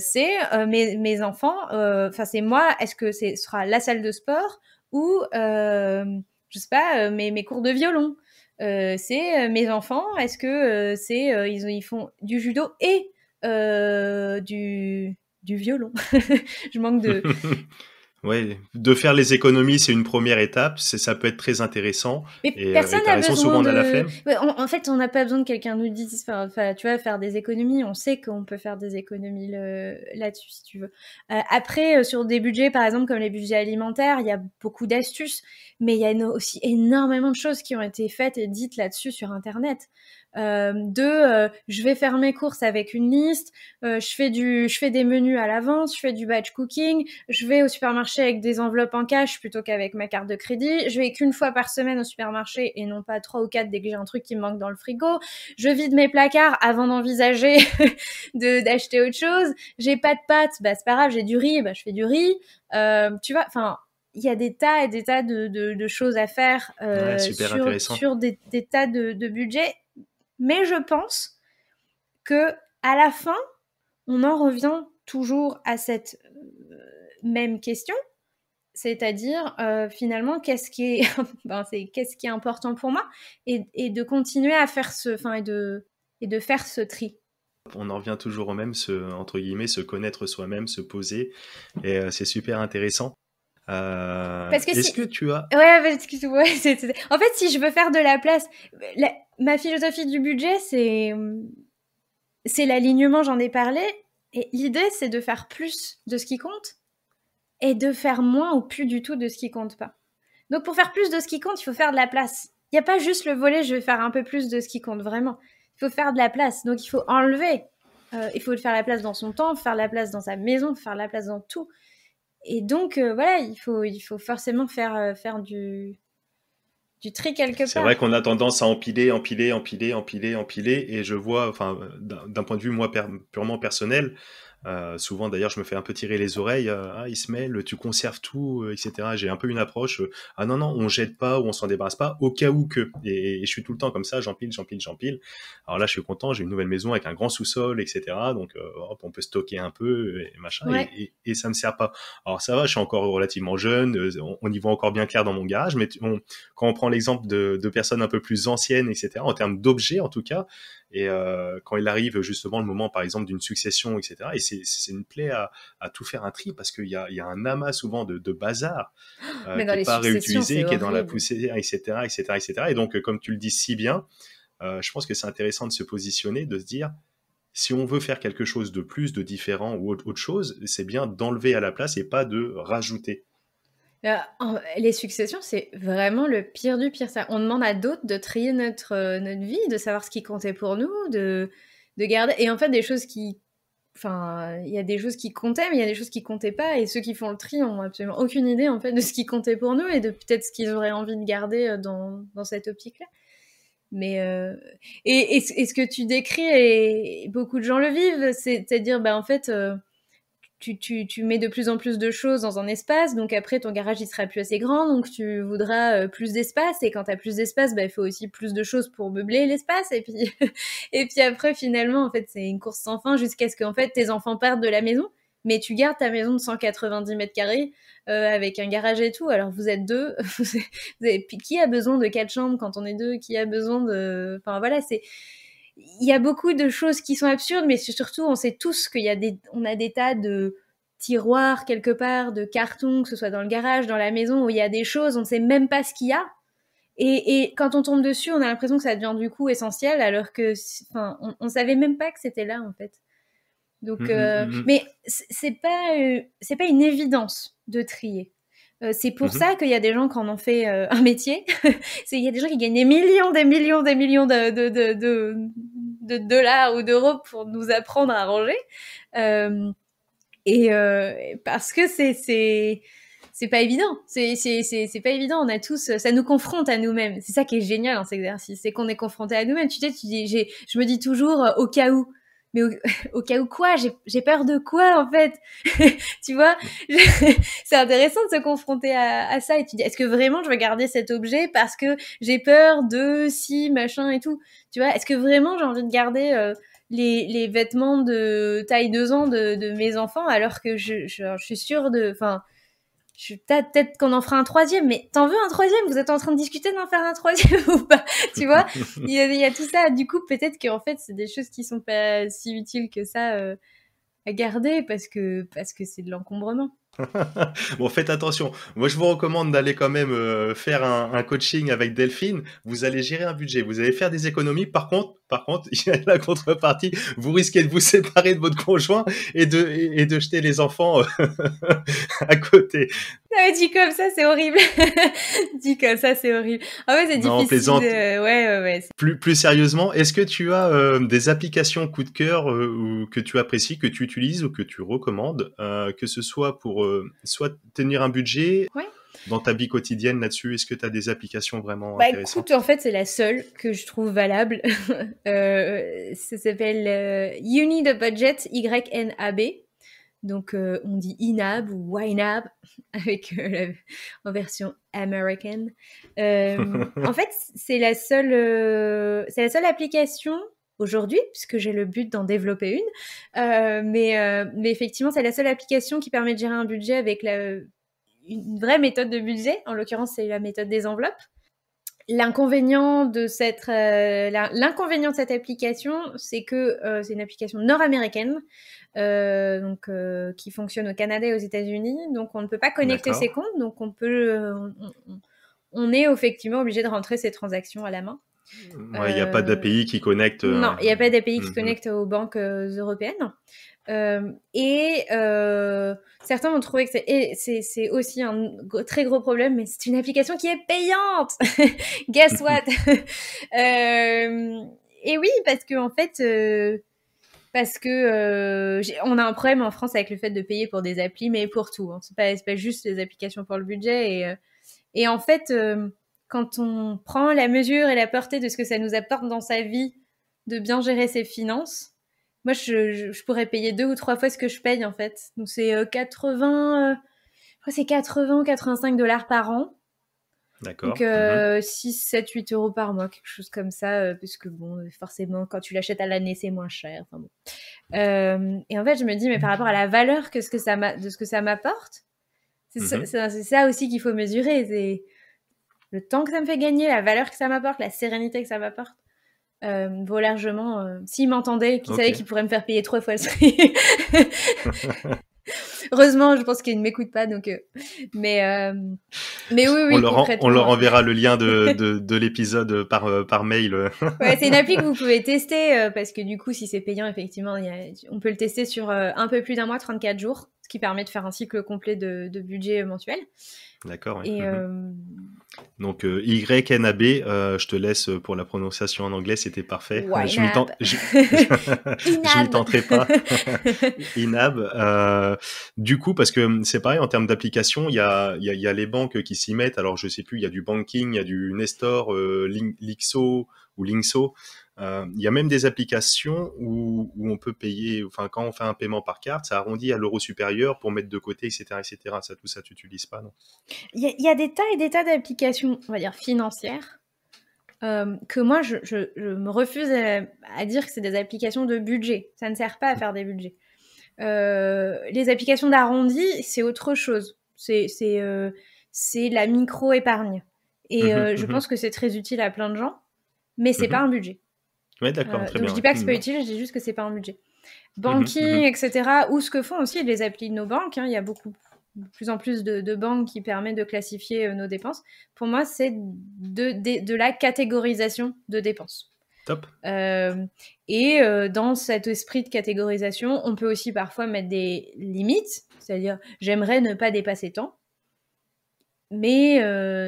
Speaker 1: c'est mes, enfants, enfin c'est moi, est-ce que ce sera la salle de sport ou, je sais pas, mes cours de violon euh, c'est euh, mes enfants, est-ce que euh, c'est ils, ils, font du judo et du, du violon Je manque de
Speaker 2: Ouais, de faire les économies, c'est une première étape, c'est ça peut être très intéressant. Mais et, euh, personne n'a besoin souvent de... on a la flemme.
Speaker 1: en fait, on n'a pas besoin que quelqu'un nous dise, tu vois, faire des économies. On sait qu'on peut faire des économies là-dessus, si tu veux. Euh, après, euh, sur des budgets, par exemple, comme les budgets alimentaires, il y a beaucoup d'astuces, mais il y a aussi énormément de choses qui ont été faites et dites là-dessus sur Internet euh, de euh, je vais faire mes courses avec une liste, euh, je fais du je fais des menus à l'avance, je fais du batch cooking, je vais au supermarché avec des enveloppes en cash plutôt qu'avec ma carte de crédit, je vais qu'une fois par semaine au supermarché et non pas trois ou quatre dès que j'ai un truc qui me manque dans le frigo, je vide mes placards avant d'envisager de d'acheter autre chose, j'ai pas de pâtes, bah c'est pas grave, j'ai du riz, bah je fais du riz, euh, tu vois, enfin il y a des tas et des tas de, de, de choses à faire sur, des, des, tas de, de budgets mais je pense que à la fin, on en revient toujours à cette euh, même question, c'est-à-dire euh, finalement qu'est-ce qui est, ben, c'est qu'est-ce qui est important pour moi, et, de continuer à faire ce, enfin et de et de faire ce tri.
Speaker 2: On en revient toujours au même, se, entre guillemets, se connaître soi-même, se poser, et euh, c'est super intéressant. Euh, parce que est-ce que tu as
Speaker 1: Ouais, En fait, si je veux faire de la place, ma philosophie du budget, c'est c'est l'alignement, j'en ai parlé. Et l'idée, c'est de faire plus de ce qui compte et de faire moins ou plus du tout de ce qui compte pas. Donc, pour faire plus de ce qui compte, il faut faire de la place. Il n'y a pas juste le volet, je vais faire un peu plus de ce qui compte vraiment. Il faut faire de la place. Donc, il faut enlever. Euh, il faut faire la place dans son temps, faire la place dans sa maison, faire la place dans tout. Et donc, euh, voilà, il faut, il faut forcément faire, euh, faire du, du tri quelque part. C'est vrai qu'on a
Speaker 2: tendance à empiler, empiler, empiler, empiler, empiler. Et je vois, enfin, d'un point de vue, moi, purement personnel, euh, souvent, d'ailleurs, je me fais un peu tirer les oreilles. ah, Ismaël, tu conserves tout, euh, etc. J'ai un peu une approche. ah non, non, on jette pas ou on s'en débarrasse pas au cas où que. Et, je suis tout le temps comme ça, j'empile, j'empile, j'empile. Alors là, je suis content, j'ai une nouvelle maison avec un grand sous-sol, etc. Donc, hop, on peut stocker un peu et machin. Et, ça me sert pas. Alors ça va, je suis encore relativement jeune, on, y voit encore bien clair dans mon garage. Mais quand on prend l'exemple de, de personnes un peu plus anciennes, etc., en termes d'objets, en tout cas, et euh, quand il arrive justement le moment, par exemple, d'une succession, etc. Et c'est une plaie à, tout faire un tri parce qu'il y a, un amas souvent de, bazar euh, qui n'est pas réutilisé, qui est dans la poussière, etc., etc., etc. Et donc, comme tu le dis si bien, euh, je pense que c'est intéressant de se positionner, de se dire, si on veut faire quelque chose de plus, de différent ou autre, chose, c'est bien d'enlever à la place et pas de rajouter.
Speaker 1: Euh, les successions, c'est vraiment le pire du pire. Ça. On demande à d'autres de trier notre, euh, notre vie, de savoir ce qui comptait pour nous, de, de garder. Et en fait, des choses qui. Enfin, il y a des choses qui comptaient, mais il y a des choses qui comptaient pas. Et ceux qui font le tri ont absolument aucune idée, en fait, de ce qui comptait pour nous et de peut-être ce qu'ils auraient envie de garder euh, dans, dans cette optique-là. Mais et, est ce que tu décris, et beaucoup de gens le vivent, c'est-à-dire, ben en fait, tu, mets de plus en plus de choses dans un espace, donc après ton garage il sera plus assez grand, donc tu voudras euh, plus d'espace, et quand tu as plus d'espace, bah, il faut aussi plus de choses pour meubler l'espace, et puis, et puis après finalement, en fait, c'est une course sans fin jusqu'à ce qu'en fait tes enfants partent de la maison, mais tu gardes ta maison de 190 mètres carrés euh, avec un garage et tout, alors vous êtes deux, qui a besoin de quatre chambres quand on est deux, qui a besoin de... Enfin voilà, c'est il y a beaucoup de choses qui sont absurdes, mais surtout, on sait tous qu'il y a des, on a des tas de tiroirs quelque part, de cartons, que ce soit dans le garage, dans la maison, où il y a des choses, on ne sait même pas ce qu'il y a. Et, et, quand on tombe dessus, on a l'impression que ça devient du coup essentiel, alors que, enfin, on, savait même pas que c'était là en fait. Donc, mm-hmm, euh, mm-hmm. mais c'est pas, euh, c'est pas une évidence de trier. Euh, c'est pour mhm. ça qu'il y a des gens qui en ont fait euh, un métier. Il y a des gens qui gagnent des millions, des millions, des millions de, dollars ou d'euros pour nous apprendre à ranger. Euh, et parce que c'est pas évident. C'est pas évident. On a tous, ça nous confronte à nous-mêmes. C'est ça qui est génial dans cet exercice, c'est qu'on est confronté à nous-mêmes. Tu sais, je me dis toujours au cas où mais au, cas où quoi J'ai peur de quoi en fait Tu vois C'est intéressant de se confronter à, à ça et tu dis est-ce que vraiment je vais garder cet objet parce que j'ai peur de si machin et tout Tu vois Est-ce que vraiment j'ai envie de garder euh, les, les, vêtements de taille 2 ans de, de mes enfants alors que je, je, je suis sûre de enfin je suis peut-être qu'on en fera un troisième, mais t'en veux un troisième Vous êtes en train de discuter d'en faire un troisième ou pas Tu vois, il y, a, il tout ça. Du coup, peut-être qu'en fait, c'est des choses qui sont pas si utiles que ça euh, à garder parce que parce que c'est de l'encombrement.
Speaker 2: bon, faites attention. Moi, je vous recommande d'aller quand même euh, faire un, coaching avec Delphine. Vous allez gérer un budget, vous allez faire des économies. Par contre, par contre, il y a la contrepartie. Vous risquez de vous séparer de votre conjoint et de, et, de jeter les enfants à côté.
Speaker 1: Non, dit comme ça, c'est horrible. dit comme ça, c'est horrible. En fait, c'est difficile. Plaisante. ouais, ouais,
Speaker 2: Plus, plus sérieusement, est-ce que tu as euh, des applications coup de cœur euh, que tu apprécies, que tu utilises ou que tu recommandes, euh, que ce soit pour soit tenir un budget dans ta vie quotidienne là-dessus Est-ce que tu as des applications vraiment bah, Écoute,
Speaker 1: en fait, c'est la seule que je trouve valable. ça s'appelle euh, You Budget, y donc euh, on dit inab ou YNAB avec euh, en version American. Euh, en fait, c'est la seule, c'est la seule application aujourd'hui puisque j'ai le but d'en développer une. mais, effectivement, c'est la seule application qui permet de gérer un budget avec une vraie méthode de budget. En l'occurrence, c'est la méthode des enveloppes. L'inconvénient de cette euh, l'inconvénient de cette application, c'est que euh, c'est une application nord-américaine, euh, donc qui fonctionne au Canada et aux États-Unis, donc on ne peut pas connecter ses comptes, donc on peut on, est effectivement obligé de rentrer ses transactions à la main. Il n'y a pas d'API
Speaker 2: qui connecte. Non, il n'y a pas d'API qui connecte
Speaker 1: aux banques européennes. Euh, et euh, certains vont trouver que c'est aussi un très gros problème, mais c'est une application qui est payante. Guess what euh, Et oui, parce que en fait, parce que on a un problème en France avec le fait de payer pour des applis, mais pour tout. Hein. C'est pas, juste les applications pour le budget. Et, et en fait, quand on prend la mesure et la portée de ce que ça nous apporte dans sa vie de bien gérer ses finances moi, je, pourrais payer deux ou trois fois ce que je paye, en fait. Donc, c'est 80, euh, euh, c'est 80 85 dollars par an.
Speaker 2: D'accord. Donc,
Speaker 1: 6, 7, 8 euros par mois, quelque chose comme ça, euh, parce que bon, forcément, quand tu l'achètes à l'année, c'est moins cher. et en fait, je me dis, mais par rapport à la valeur que ce que ça de ce que ça m'apporte, c'est ça, mhm. ça aussi qu'il faut mesurer. C'est le temps que ça me fait gagner, la valeur que ça m'apporte, la sérénité que ça m'apporte. Euh, vaut largement. Euh, s'ils S'il m'entendait, qu'il savait qu'il pourrait me faire payer trois fois le prix. Heureusement, je pense qu'il ne m'écoute pas, donc. Euh, mais, mais oui, oui. On, leur, on leur enverra
Speaker 2: le lien de, de, l'épisode par, par mail. ouais, c'est une appli que
Speaker 1: vous pouvez tester parce que du coup, si c'est payant, effectivement, on peut le tester sur un peu plus d'un mois, 34 jours, ce qui permet de faire un cycle complet de, budget mensuel.
Speaker 2: D'accord. Et, mhm. Donc euh, YNAB, euh, je te laisse euh, pour la prononciation en anglais, c'était parfait. je n'y tenterai pas. INAB. Euh, du coup, parce que hum, c'est pareil, en termes d'application, il y a, y a, les banques qui s'y mettent. Alors, je sais plus, il y a du banking, il y a du Nestor, euh, Lixo ou Linkso. Euh, il y a même des applications où, on peut payer, enfin quand on fait un paiement par carte, ça arrondit à l'euro supérieur pour mettre de côté, etc., etc. Ça, tout ça, tu n'utilises pas, non
Speaker 1: Il y, a des tas et des tas d'applications, on va dire financières, euh, que moi, je, me refuse à, dire que c'est des applications de budget. Ça ne sert pas à faire des budgets. Euh, les applications d'arrondi, c'est autre chose. C'est c'est la micro épargne. Et mhm, je mhm. pense que c'est très utile à plein de gens, mais c'est mhm. pas un budget. Euh, je d'accord, Je dis pas que c'est pas mhm. utile, je dis juste que c'est pas un budget. Mhm, Banking, mhm. etc. Ou ce que font aussi les applis de nos banques. Hein. il y a beaucoup plus en plus de, banques qui permettent de classifier euh, nos dépenses. Pour moi, c'est de, de, la catégorisation de dépenses. Top. Euh, et dans cet esprit de catégorisation, on peut aussi parfois mettre des limites, c'est-à-dire j'aimerais ne pas dépasser tant, mais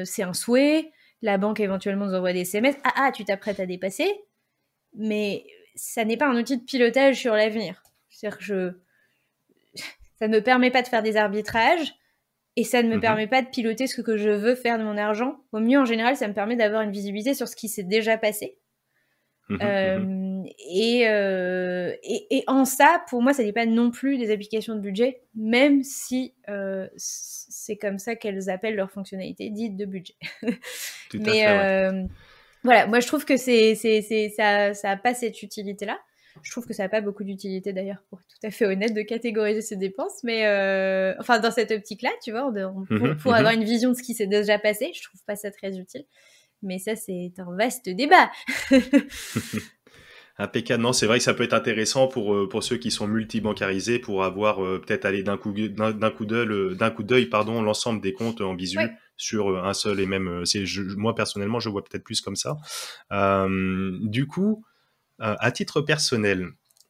Speaker 1: c'est un souhait. La banque éventuellement nous envoie des SMS. Ah ah, tu t'apprêtes à dépasser mais ça n'est pas un outil de pilotage sur l'avenir. C'est-à-dire que ça ne me permet pas de faire des arbitrages et ça ne me mhm. permet pas de piloter ce que je veux faire de mon argent. Au mieux, en général, ça me permet d'avoir une visibilité sur ce qui s'est déjà passé. Mhm, euh, mhm. Euh, et, et, en ça, pour moi, ça n'est pas non plus des applications de budget, même si euh, c'est comme ça qu'elles appellent leurs fonctionnalités, dites de budget. Tout à fait, voilà, moi je trouve que c'est, c'est, c'est, ça, ça a pas cette utilité-là. Je trouve que ça n'a pas beaucoup d'utilité d'ailleurs, pour être tout à fait honnête, de catégoriser ces dépenses, mais euh, enfin dans cette optique-là, tu vois, pour, mhm, pour, mhm. avoir une vision de ce qui s'est déjà passé, je trouve pas ça très utile. Mais ça, c'est un vaste débat.
Speaker 2: P.K. Non, c'est vrai que ça peut être intéressant pour euh, pour ceux qui sont multibancarisés pour avoir euh, peut-être aller d'un coup coup d'œil euh, coup d'œil pardon l'ensemble des comptes en visu. sur un seul et même c'est moi personnellement je vois peut-être plus comme ça du coup à titre personnel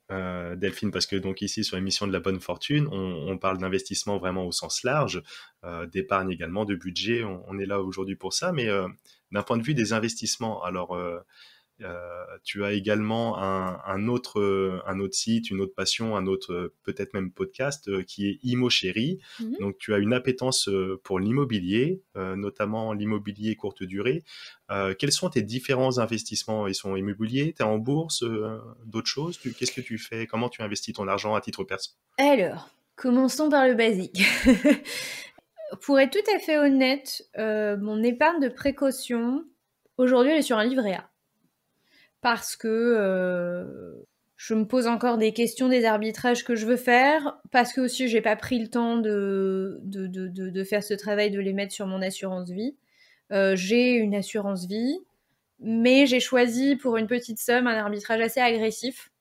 Speaker 2: Delphine, parce que donc ici sur l'émission de la bonne fortune, on, parle d'investissement vraiment au sens large, d'épargne également, de budget, on est là aujourd'hui pour ça, mais d'un point de vue des investissements, alors euh, tu as également un, autre, euh, un autre site, une autre passion, un autre euh, peut-être même podcast qui est Imo Chéri. Mhm. Donc tu as une appétence pour l'immobilier, notamment l'immobilier courte durée. quels sont tes différents investissements Ils sont immobiliers, tu es en bourse, d'autres choses Qu'est-ce que tu fais Comment tu investis ton argent à titre personnel
Speaker 1: Alors, commençons par le basique. pour être tout à fait honnête, mon épargne de précaution, aujourd'hui, elle est sur un livret A parce que euh, je me pose encore des questions des arbitrages que je veux faire, parce que aussi j'ai pas pris le temps de, de, faire ce travail, de les mettre sur mon assurance vie. Euh, j'ai une assurance vie, mais j'ai choisi pour une petite somme un arbitrage assez agressif.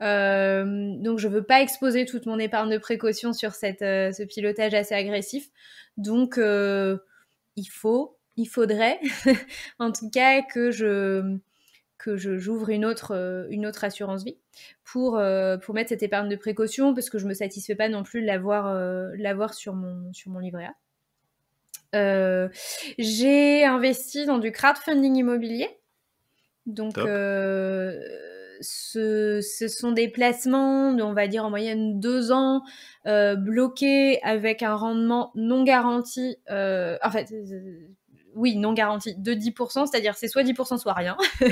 Speaker 1: Euh, donc je veux pas exposer toute mon épargne de précaution sur cette, ce pilotage assez agressif. Donc il faut, il faudrait en tout cas que je que j'ouvre une autre, euh, une autre assurance vie pour, euh, pour mettre cette épargne de précaution parce que je ne me satisfais pas non plus euh, de l'avoir sur, mon, sur mon livret A. j'ai investi dans du crowdfunding immobilier. Donc, ce, ce, sont des placements, on va dire en moyenne deux ans, bloqués avec un rendement non garanti. en fait, oui, non garantie, de 10%, c'est-à-dire c'est soit 10%, soit rien.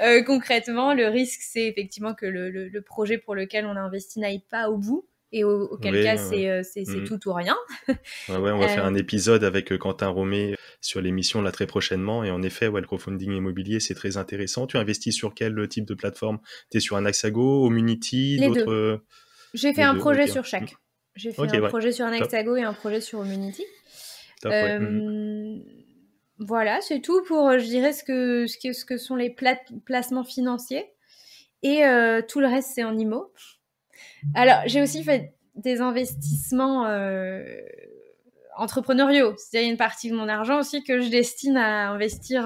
Speaker 1: Euh, concrètement, le risque, c'est effectivement que le, projet pour lequel on a investi n'aille pas au bout. Et auquel cas, c'est euh, mm-hmm. tout ou rien. ouais,
Speaker 2: on va faire euh. un épisode avec Quentin Romé sur l'émission là très prochainement. Et en effet, ouais, le crowdfunding immobilier, c'est très intéressant. Tu investis sur quel type de plateforme Tu es sur un Axago, Omunity, d'autres
Speaker 1: J'ai fait un projet sur chaque. Mm. J'ai fait un projet sur un et un projet sur Omunity. Voilà, c'est tout pour, euh, je dirais, ce que, ce ce que sont les placements financiers. Et euh, tout le reste, c'est en IMO. Alors, j'ai aussi fait des investissements euh, entrepreneuriaux. C'est-à-dire, il y a une partie de mon argent aussi que je destine à investir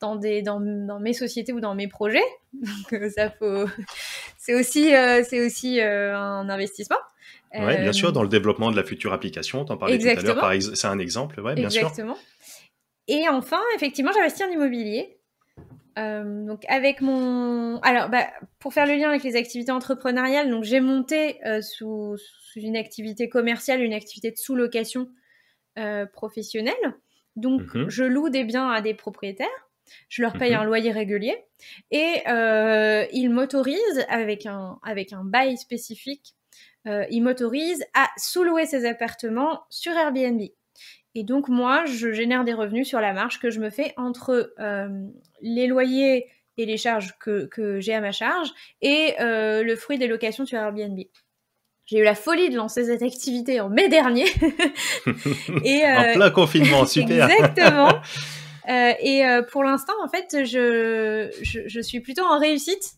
Speaker 1: dans, des, dans, mes sociétés ou dans mes projets. ça, c'est aussi, c'est aussi un investissement. Oui, bien sûr, dans
Speaker 2: le développement de la future application, en parlais tout à l'heure, c'est un exemple, ouais, bien sûr. Exactement.
Speaker 1: Et enfin, effectivement, j'investis en immobilier. Euh, donc avec mon, alors bah, pour faire le lien avec les activités entrepreneuriales, donc j'ai monté euh, sous, une activité commerciale une activité de sous-location euh, professionnelle. Donc mhm. je loue des biens à des propriétaires, je leur paye mhm. un loyer régulier et ils m'autorisent avec un avec un bail spécifique, ils m'autorisent à sous-louer ces appartements sur Airbnb. Et donc, moi, je génère des revenus sur la marge que je me fais entre euh, les loyers et les charges que, que j'ai à ma charge et euh, le fruit des locations sur Airbnb. J'ai eu la folie de lancer cette activité en mai dernier.
Speaker 2: et, en euh, plein confinement, super. exactement.
Speaker 1: Euh, et euh, pour l'instant, en fait, je, je, je suis plutôt en réussite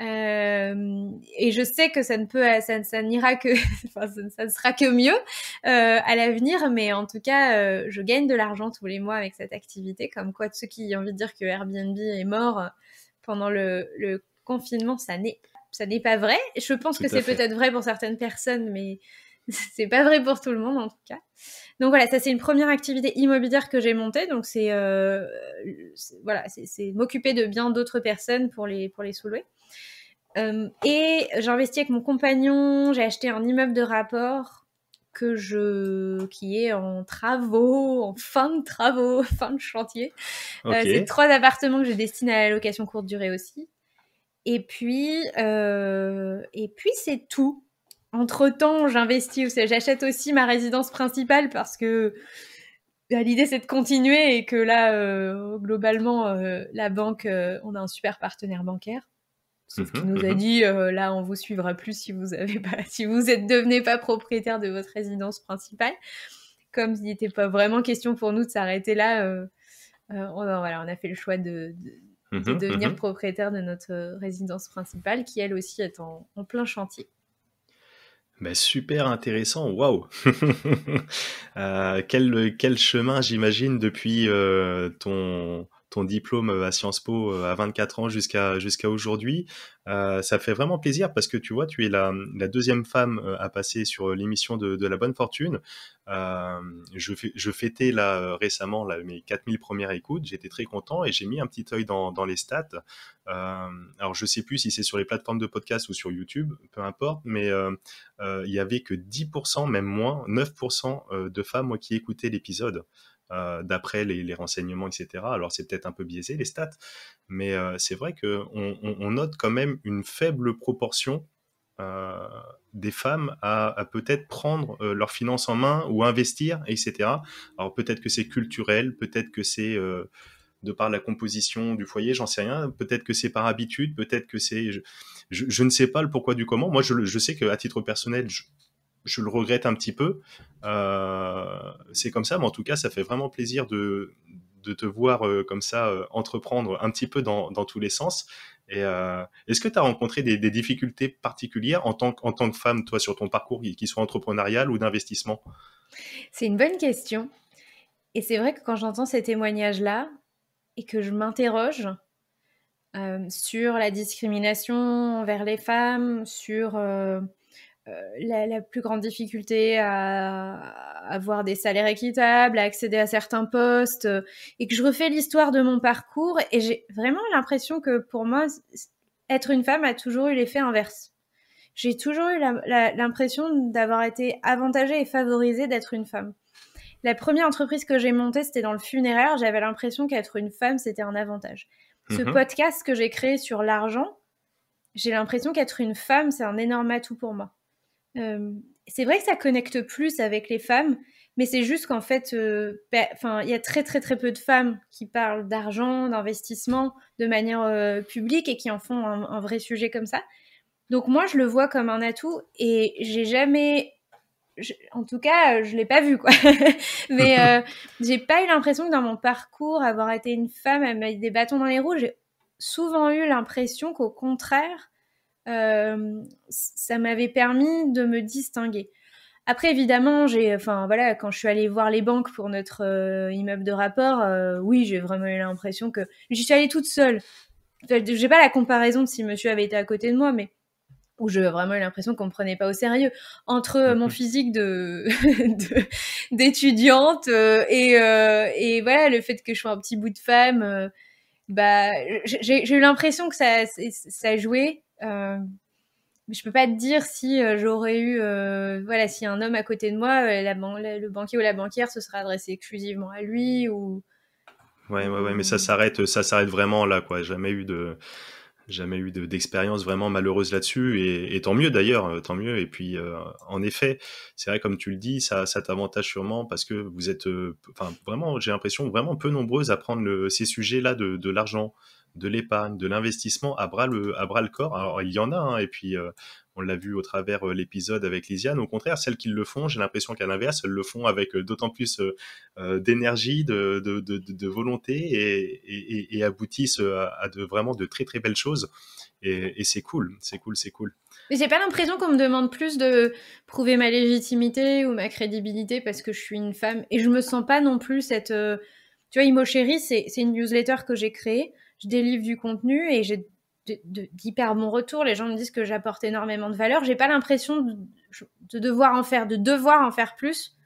Speaker 1: euh, et je sais que ça ne peut, ça, n'ira que, enfin, ça, ne sera que mieux euh, à l'avenir. Mais en tout cas, euh, je gagne de l'argent tous les mois avec cette activité. Comme quoi, de ceux qui ont envie de dire que Airbnb est mort pendant le, confinement, ça n'est, ça n'est pas vrai. Je pense que c'est peut-être vrai pour certaines personnes, mais c'est pas vrai pour tout le monde en tout cas. Donc voilà, ça c'est une première activité immobilière que j'ai montée. Donc c'est, voilà, c'est, m'occuper de bien d'autres personnes pour les pour les sous-louer. Euh, et j'ai investi avec mon compagnon, j'ai acheté un immeuble de rapport que je qui est en travaux, en fin de travaux, fin de chantier. Euh, c'est trois appartements que je destine à la location courte durée aussi. Et puis euh... et puis c'est tout. Entre temps, j'investis, j'achète aussi ma résidence principale parce que bah, l'idée c'est de continuer et que là euh, globalement la banque, on a un super partenaire bancaire. Sauf qu'il mmh nous a mmh dit, euh, là, on vous suivra plus si vous avez pas, si vous êtes devenu pas propriétaire de votre résidence principale. Comme il n'était pas vraiment question pour nous de s'arrêter là, euh, euh, on, voilà, on a fait le choix de, mmh devenir propriétaire de notre résidence principale, qui elle aussi est en, plein chantier.
Speaker 2: Mais bah, super intéressant, waouh quel, quel chemin j'imagine depuis ton ton diplôme euh, à Sciences Po euh, à 24 ans jusqu'à jusqu'à aujourd'hui. Euh, ça fait vraiment plaisir parce que tu vois, tu es la, deuxième femme à passer sur l'émission de, La Bonne Fortune. je, je fêtais là récemment mes 4000 premières écoutes, j'étais très content et j'ai mis un petit œil dans, les stats. alors je sais plus si c'est sur les plateformes de podcast ou sur YouTube, peu importe, mais il y avait que 10%, même moins, 9% de femmes qui écoutaient l'épisode. Euh, d'après les, renseignements, etc. Alors c'est peut-être un peu biaisé les stats, mais euh, c'est vrai qu'on on, note quand même une faible proportion euh, des femmes à, peut-être prendre leurs finances en main ou investir, etc. Alors peut-être que c'est culturel, peut-être que c'est de par la composition du foyer, j'en sais rien. Peut-être que c'est par habitude, peut-être que c'est, je, ne sais pas le pourquoi du comment. Moi, je, sais que à titre personnel, je je le regrette un petit peu. Euh, c'est comme ça, mais en tout cas, ça fait vraiment plaisir de, te voir euh, comme ça euh, entreprendre un petit peu dans, tous les sens. est-ce que tu as rencontré des, difficultés particulières en tant, que, en tant que femme, toi, sur ton parcours, qui soit entrepreneurial ou d'investissement
Speaker 1: C'est une bonne question. Et c'est vrai que quand j'entends ces témoignages-là et que je m'interroge sur la discrimination envers les femmes, sur euh, la, plus grande difficulté à, avoir des salaires équitables, à accéder à certains postes, euh, et que je refais l'histoire de mon parcours, et j'ai vraiment l'impression que pour moi, être une femme a toujours eu l'effet inverse. J'ai toujours eu l'impression d'avoir été avantagée et favorisée d'être une femme. La première entreprise que j'ai montée, c'était dans le funéraire. J'avais l'impression qu'être une femme, c'était un avantage. Ce mhm. podcast que j'ai créé sur l'argent, j'ai l'impression qu'être une femme, c'est un énorme atout pour moi c'est vrai que ça connecte plus avec les femmes, mais c'est juste qu'en fait, bah, enfin, il y a très très très peu de femmes qui parlent d'argent, d'investissement de manière publique et qui en font un, vrai sujet comme ça. Donc moi, je le vois comme un atout et j'ai jamais, en tout cas, je l'ai pas vu quoi. mais j'ai pas eu l'impression que dans mon parcours, avoir été une femme à mettre des bâtons dans les roues, j'ai souvent eu l'impression qu'au contraire, euh, ça m'avait permis de me distinguer. Après, évidemment, j'ai, enfin voilà, quand je suis allée voir les banques pour notre euh, immeuble de rapport, euh, oui, j'ai vraiment eu l'impression que j'y suis allée toute seule. J'ai pas la comparaison de si Monsieur avait été à côté de moi, mais où j'ai vraiment eu l'impression qu'on me prenait pas au sérieux entre mon mhm. physique de d'étudiante et, voilà le fait que je sois un petit bout de femme, bah j'ai eu l'impression que ça ça jouait euh, je peux pas te dire si euh, j'aurais eu, euh, voilà, si un homme à côté de moi, le banquier ou la banquière se serait adressé exclusivement à lui ou.
Speaker 2: Ouais, ouais, mais ça s'arrête, ça s'arrête vraiment là, quoi. Jamais eu de, jamais eu d'expérience vraiment malheureuse là-dessus, et, tant mieux d'ailleurs, tant mieux. Et puis, en effet, c'est vrai comme tu le dis, ça, t'avantage sûrement parce que vous êtes, enfin, vraiment, j'ai l'impression vraiment peu nombreuses à prendre ces sujets-là de l'argent de l'épargne, de l'investissement à bras le, corps. Alors il y en a, hein, et puis euh, on l'a vu au travers euh, l'épisode avec Lisiane. Au contraire, celles qui le font, j'ai l'impression qu'à l'inverse, elles le font avec euh, d'autant plus d'énergie, de, volonté, et, aboutissent à, de, vraiment de très très belles choses. Et, c'est cool, c'est cool, c'est cool.
Speaker 1: Mais j'ai pas l'impression qu'on me demande plus de prouver ma légitimité ou ma crédibilité parce que je suis une femme, et je me sens pas non plus cette tu vois, Imo Chéri, c'est une newsletter que j'ai créée je délivre du contenu et j'ai d'hyper bons retours. Les gens me disent que j'apporte énormément de valeur. J'ai pas l'impression de, devoir en faire, de devoir en faire plus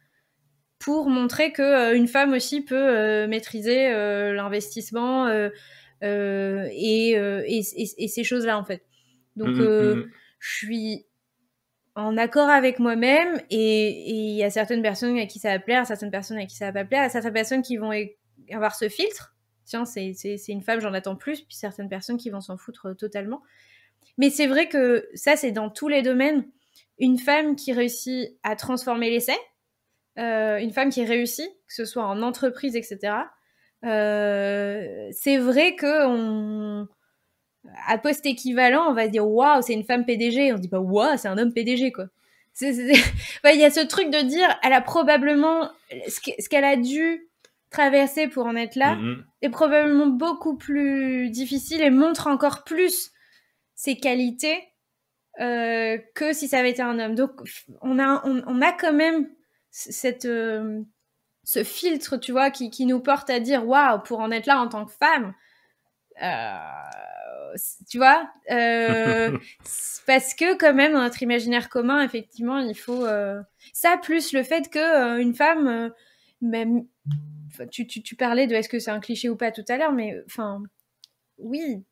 Speaker 1: pour montrer que euh, une femme aussi peut euh, maîtriser euh, l'investissement et, et, ces choses-là en fait. Donc mhm, mhm. je suis en accord avec moi-même et il y a certaines personnes à qui ça va plaire, certaines personnes à qui ça va pas plaire, certaines personnes qui vont e, avoir ce filtre tiens, c'est une femme, j'en attends plus, puis certaines personnes qui vont s'en foutre euh, totalement. Mais c'est vrai que ça, c'est dans tous les domaines. Une femme qui réussit à transformer l'essai, euh, une femme qui réussit, que ce soit en entreprise, etc. Euh, c'est vrai que on... à poste équivalent, on va dire waouh, c'est une femme PDG. On se dit pas waouh, c'est un homme PDG quoi. Il y a ce truc de dire elle a probablement ce qu'elle a dû traverser pour en être là mm-hmm. est probablement beaucoup plus difficile et montre encore plus ses qualités euh, que si ça avait été un homme. Donc on a, on, a quand même cette, euh, ce filtre, tu vois, qui, nous porte à dire, waouh, pour en être là en tant que femme. Euh, tu vois parce que quand même dans notre imaginaire commun effectivement il faut ça plus le fait que une femme même tu, parlais de est-ce que c'est un cliché ou pas tout à l'heure, mais enfin, oui,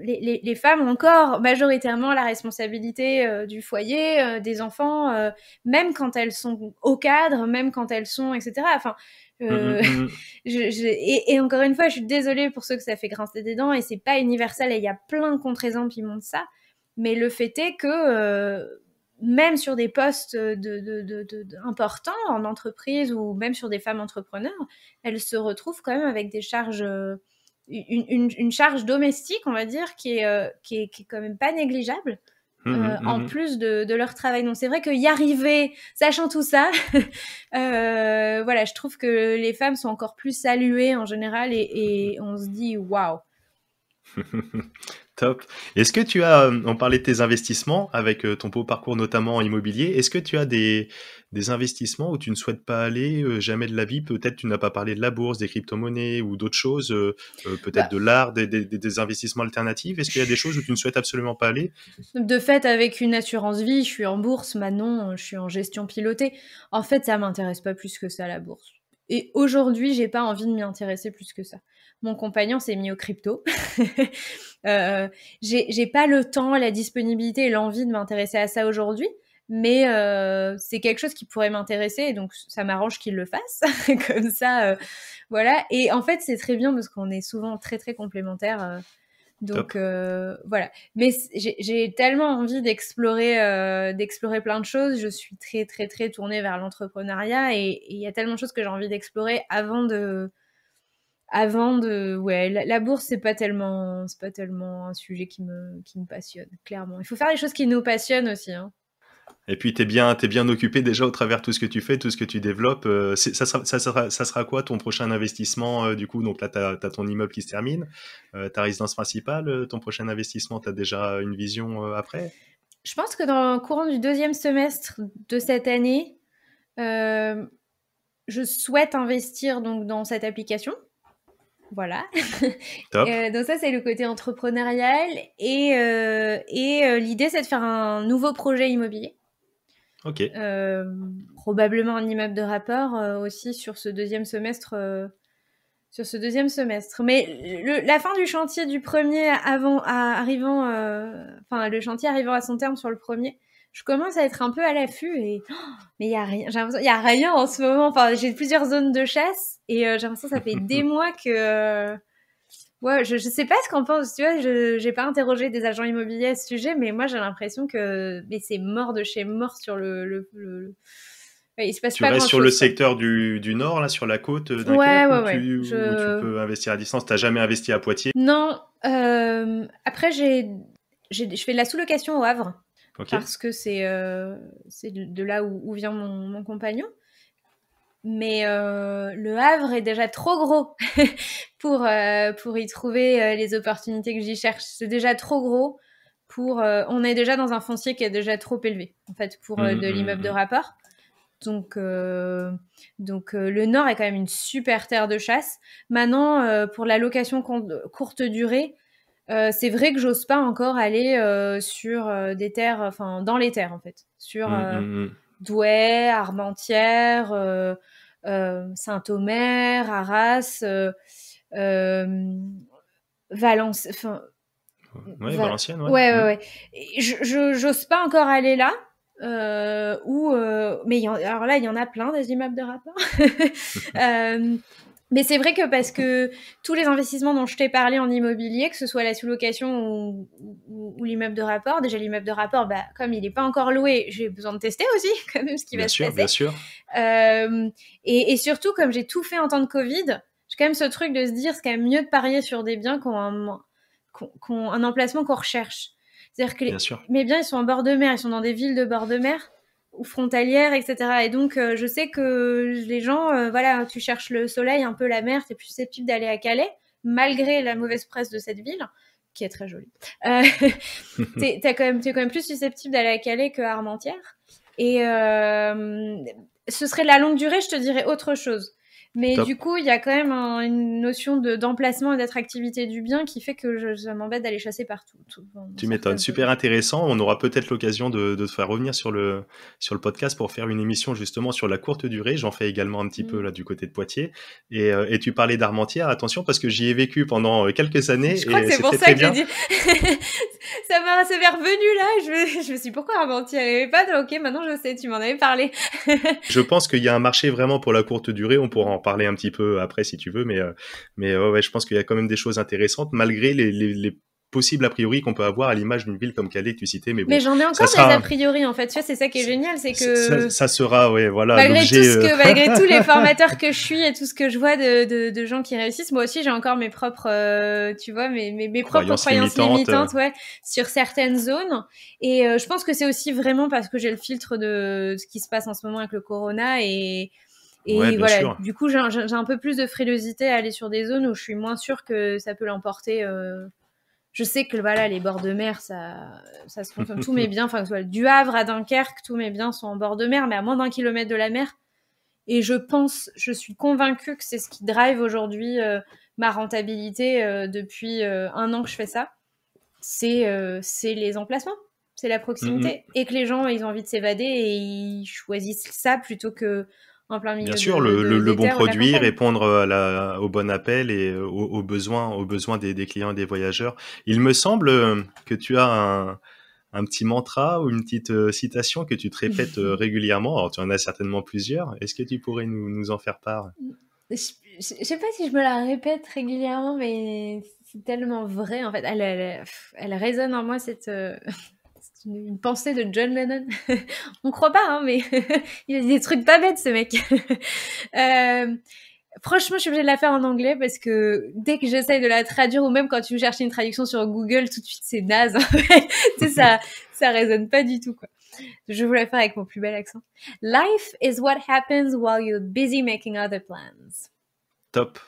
Speaker 1: les, femmes ont encore majoritairement la responsabilité euh, du foyer, euh, des enfants, euh, même quand elles sont au cadre, même quand elles sont, etc. Enfin, mm, mm, mm. et, encore une fois, je suis désolée pour ceux que ça fait grincer des dents, et c'est pas universel, et il y a plein de contre-exemples qui montrent ça. Mais le fait est que même sur des postes importants en entreprise ou même sur des femmes entrepreneurs, elles se retrouvent quand même avec des charges, euh, une, charge domestique, on va dire, qui est, euh, qui quand même pas négligeable.
Speaker 2: Mmh, mmh, euh, en mmh, plus
Speaker 1: de, leur travail. Donc c'est vrai qu'y arriver, sachant tout ça, voilà, je trouve que les femmes sont encore plus saluées en général et, et on se dit waouh.
Speaker 2: Top. Est-ce que tu as, euh, on parlait de tes investissements avec euh, ton beau parcours notamment en immobilier, est-ce que tu as des, investissements où tu ne souhaites pas aller euh, jamais de la vie Peut-être tu n'as pas parlé de la bourse, des crypto-monnaies ou d'autres choses, peut-être bah de l'art, des, investissements alternatifs. Est-ce qu'il y a des choses où tu ne souhaites absolument pas aller
Speaker 1: De fait, avec une assurance vie, je suis en bourse, Manon. je suis en gestion pilotée. En fait, ça m'intéresse pas plus que ça la bourse. Et aujourd'hui, j'ai pas envie de m'y intéresser plus que ça mon compagnon s'est mis au crypto. Euh, j'ai pas le temps, la disponibilité et l'envie de m'intéresser à ça aujourd'hui, mais euh, c'est quelque chose qui pourrait m'intéresser et donc ça m'arrange qu'il le fasse. Comme ça, euh, voilà. Et en fait, c'est très bien parce qu'on est souvent très très complémentaires. donc voilà, mais j'ai tellement envie d'explorer d'explorer plein de choses. Je suis très très très tournée vers l'entrepreneuriat et il y a tellement de choses que j'ai envie d'explorer avant de avant de ouais la, bourse c'est pas tellement c'est pas tellement un sujet qui me qui me passionne clairement il faut faire les choses qui nous passionnent aussi hein.
Speaker 2: et puis t'es bien es bien occupé déjà au travers tout ce que tu fais tout ce que tu développes euh, ça, sera, ça, sera, ça sera quoi ton prochain investissement euh, du coup donc là t'as as ton immeuble qui se termine euh, ta résidence principale ton prochain investissement Tu as déjà une vision après
Speaker 1: je pense que dans le courant du deuxième semestre de cette année je souhaite investir donc dans cette application voilà. Euh, donc ça, c'est le côté entrepreneurial. Et, euh, euh, l'idée, c'est de faire un nouveau projet immobilier. Ok. probablement un immeuble de rapport aussi sur ce deuxième semestre. sur ce deuxième semestre. Mais la fin du chantier du premier avant, arrivant, enfin le chantier arrivant à son terme sur le premier, je commence à être un peu à l'affût et mais il y a rien y a rien en ce moment enfin j'ai plusieurs zones de chasse et euh, j'ai l'impression que ça fait des mois que euh, ouais je, ne sais pas ce qu'on pense tu vois je j'ai pas interrogé des agents immobiliers à ce sujet mais moi j'ai l'impression que mais c'est mort de chez mort sur le, il se passe tu restes sur le
Speaker 2: secteur du, du, nord là sur la côte euh, ouais, ouais, ouais. Tu, tu peux investir à distance t'as jamais investi à Poitiers
Speaker 1: non après j'ai je fais de la sous-location au Havre parce que c'est euh, de, là où, vient mon, compagnon. Mais euh, le Havre est déjà trop gros pour, euh, pour y trouver les opportunités que j'y cherche. C'est déjà trop gros pour... on est déjà dans un foncier qui est déjà trop élevé, en fait, pour mm, de mm, l'immeuble de mm. rapport. Donc, donc le Nord est quand même une super terre de chasse. Maintenant, pour la location courte durée, euh, c'est vrai que j'ose pas encore aller euh, sur euh, des terres, enfin dans les terres en fait, sur mmh, mmh, mmh. Douai, Armentières, Saint-Omer, Arras, Valence, enfin.
Speaker 2: Ouais, Valenciennes, ouais. Ouais, ouais, ouais.
Speaker 1: Je j'ose pas encore aller là. ou mais alors là il y en a plein des immeubles de rapport Mais c'est vrai que parce que tous les investissements dont je t'ai parlé en immobilier, que ce soit la sous-location ou, l'immeuble de rapport, déjà l'immeuble de rapport, bah, comme il n'est pas encore loué, j'ai besoin de tester aussi quand même ce qui va se passer. Bien sûr, bien euh, et, et, surtout, comme j'ai tout fait en temps de Covid, j'ai quand même ce truc de se dire, c'est quand même mieux de parier sur des biens qui ont un, emplacement qu'on recherche. C'est-à-dire que mes biens, ils sont en bord de mer, ils sont dans des villes de bord de mer ou frontalière, etc. Et donc, euh, je sais que les gens, euh, voilà, tu cherches le soleil, un peu la mer, t'es plus susceptible d'aller à Calais, malgré la mauvaise presse de cette ville, qui est très jolie. Euh, t'es quand, même, es quand même plus susceptible d'aller à Calais que à Armentières. Et euh, ce serait la longue durée, je te dirais autre chose. Mais du coup, il y a quand même une notion d'emplacement et d'attractivité du bien qui fait que je, m'embête d'aller chasser partout. tu
Speaker 2: m'étonnes, super intéressant. On aura peut-être l'occasion de, de, te faire revenir sur le, sur le podcast pour faire une émission justement sur la courte durée. J'en fais également un petit peu mm. là du côté de Poitiers. Et, euh, et tu parlais d'Armentière, attention, parce que j'y ai vécu pendant euh, quelques années. Je crois que c'est pour ça que j'ai dit.
Speaker 1: ça m'est revenu là. Je me, je suis dit pourquoi Armentière pas Ok, maintenant je sais, tu m'en avais parlé. je
Speaker 2: pense qu'il y a un marché vraiment pour la courte durée. On pourra en parler un petit peu après si tu veux, mais, euh, mais ouais, je pense qu'il y a quand même des choses intéressantes malgré les, possibles a priori qu'on peut avoir à l'image d'une ville comme Calais que tu citais. Mais, j'en ai encore des a
Speaker 1: priori en fait. Tu vois, c'est ça qui est génial, c'est que ça,
Speaker 2: sera, ouais, voilà. Malgré tout ce euh, que, malgré tous les formateurs
Speaker 1: que je suis et tout ce que je vois de, gens qui réussissent, moi aussi j'ai encore mes propres, euh, tu vois, mes, mes, propres croyances limitantes, ouais, sur certaines zones. Et je pense que c'est aussi vraiment parce que j'ai le filtre de ce qui se passe en ce moment avec le corona et et voilà, du coup, j'ai un peu plus de frilosité à aller sur des zones où je suis moins sûre que ça peut l'emporter. Euh. Je sais que voilà, les bords de mer, ça, ça se consomme. tous mes biens, enfin, du Havre à Dunkerque, tous mes biens sont en bord de mer, mais à moins d'un kilomètre de la mer. Et je pense, je suis convaincue que c'est ce qui drive aujourd'hui euh, ma rentabilité euh, depuis un an que je fais ça. C'est c'est les emplacements c'est la proximité. Mm-hmm. Et que les gens, ils ont envie de s'évader et ils choisissent ça plutôt que Bien sûr, le, bon produit, répondre
Speaker 2: euh, à la, au bon appel et euh, aux, besoins, aux besoins des, clients et des voyageurs. Il me semble euh, que tu as un, petit mantra ou une petite citation que tu te répètes régulièrement. Alors, tu en as certainement plusieurs. Est-ce que tu pourrais nous, nous en faire part
Speaker 1: je, ne sais pas si je me la répète régulièrement, mais c'est tellement vrai en fait. Elle, elle, elle résonne en moi cette, une, pensée de John Lennon. On croit pas, hein, mais il a des trucs pas bêtes, ce mec. euh, franchement, je suis obligée de la faire en anglais parce que dès que j'essaie de la traduire ou même quand tu cherches une traduction sur Google, tout de suite c'est naze. ça, ça résonne pas du tout, quoi. Je voulais la faire avec mon plus bel accent. Life is what happens while you're busy making other plans.
Speaker 2: Top.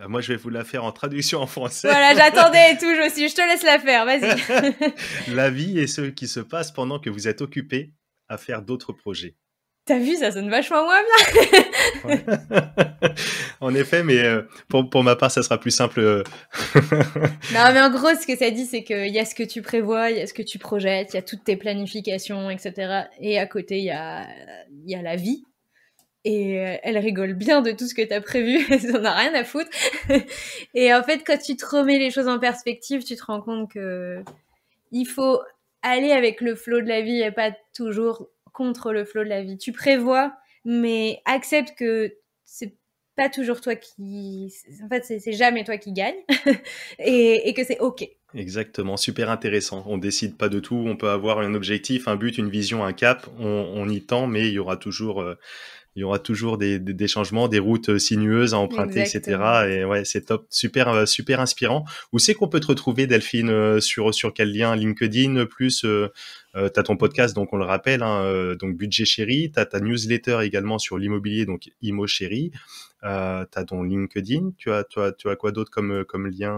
Speaker 2: Euh, moi, je vais vous la faire en traduction en français. Voilà, j'attendais
Speaker 1: et tout, je aussi. Je te laisse la faire, vas-y.
Speaker 2: la vie est ce qui se passe pendant que vous êtes occupé à faire d'autres projets.
Speaker 1: T'as vu, ça sonne vachement moins bien.
Speaker 2: en effet, mais euh, pour, pour, ma part, ça sera plus simple. Euh,
Speaker 1: non, mais en gros, ce que ça dit, c'est qu'il y a ce que tu prévois, il y a ce que tu projettes, il y a toutes tes planifications, etc. Et à côté, il y a, y a la vie et euh, elle rigole bien de tout ce que t'as prévu, elle en a rien à foutre. et en fait, quand tu te remets les choses en perspective, tu te rends compte que il faut aller avec le flot de la vie et pas toujours contre le flot de la vie. Tu prévois, mais accepte que c'est pas toujours toi qui, en fait, c'est jamais toi qui gagne et, et que c'est ok.
Speaker 2: Exactement, super intéressant. On décide pas de tout, on peut avoir un objectif, un but, une vision, un cap, on, y tend, mais il y aura toujours euh, il y aura toujours des, des, changements, des routes euh, sinueuses à emprunter, etc. Et ouais, c'est top, super, euh, super inspirant. Où c'est qu'on peut te retrouver, Delphine euh, Sur sur quel lien LinkedIn Plus, tu as ton podcast, donc on le rappelle, hein, donc Budget Chéri. as ta newsletter également sur l'immobilier, donc Imo Chéri. Euh, as ton LinkedIn. Tu as, tu as quoi d'autre comme, comme lien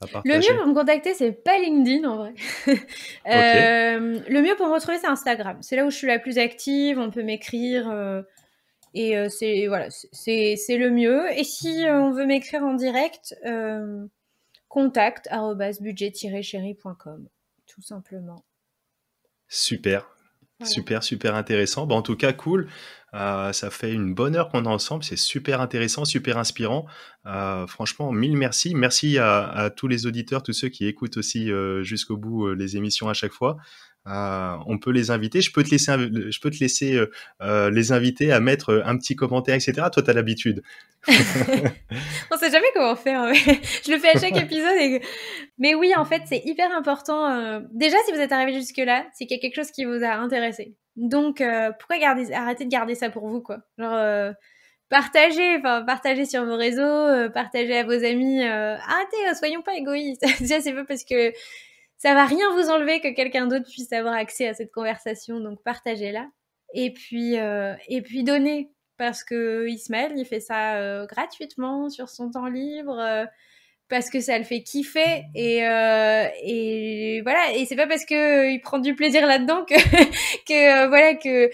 Speaker 2: à partager Le mieux pour
Speaker 1: me contacter, c'est pas LinkedIn en vrai. Le mieux pour me retrouver, c'est Instagram. C'est là où je suis la plus active. On peut m'écrire. Et euh, c'est voilà, c'est le mieux. Et si euh, on veut m'écrire en direct, euh, contact budget-chéri.com, tout simplement.
Speaker 2: Super. Super, super intéressant. Bah, en tout cas, cool. ça fait une bonne heure qu'on est ensemble. C'est super intéressant, super inspirant. franchement, mille merci. Merci à, tous les auditeurs, tous ceux qui écoutent aussi jusqu'au bout les émissions à chaque fois. Euh, on peut les inviter. Je peux te laisser, je peux te laisser euh, euh, les inviter à mettre un petit commentaire, etc. Toi, tu l'habitude.
Speaker 1: on sait jamais comment faire. je le fais à chaque épisode. Mais oui, en fait, c'est hyper important. Déjà, si vous êtes arrivé jusque-là, c'est qu'il y a quelque chose qui vous a intéressé. Donc, pourquoi garder... arrêter de garder ça pour vous, quoi Genre, partagez, partagez sur vos réseaux, partagez à vos amis. arrêtez, soyons pas égoïstes. Déjà, c'est pas parce que ça va rien vous enlever que quelqu'un d'autre puisse avoir accès à cette conversation, donc partagez-la. Et puis, euh, et puis donnez, parce que Ismaël, il fait ça euh, gratuitement sur son temps libre, euh, parce que ça le fait kiffer. Et, et voilà, et c'est pas parce qu'il prend du plaisir là-dedans que, que voilà, que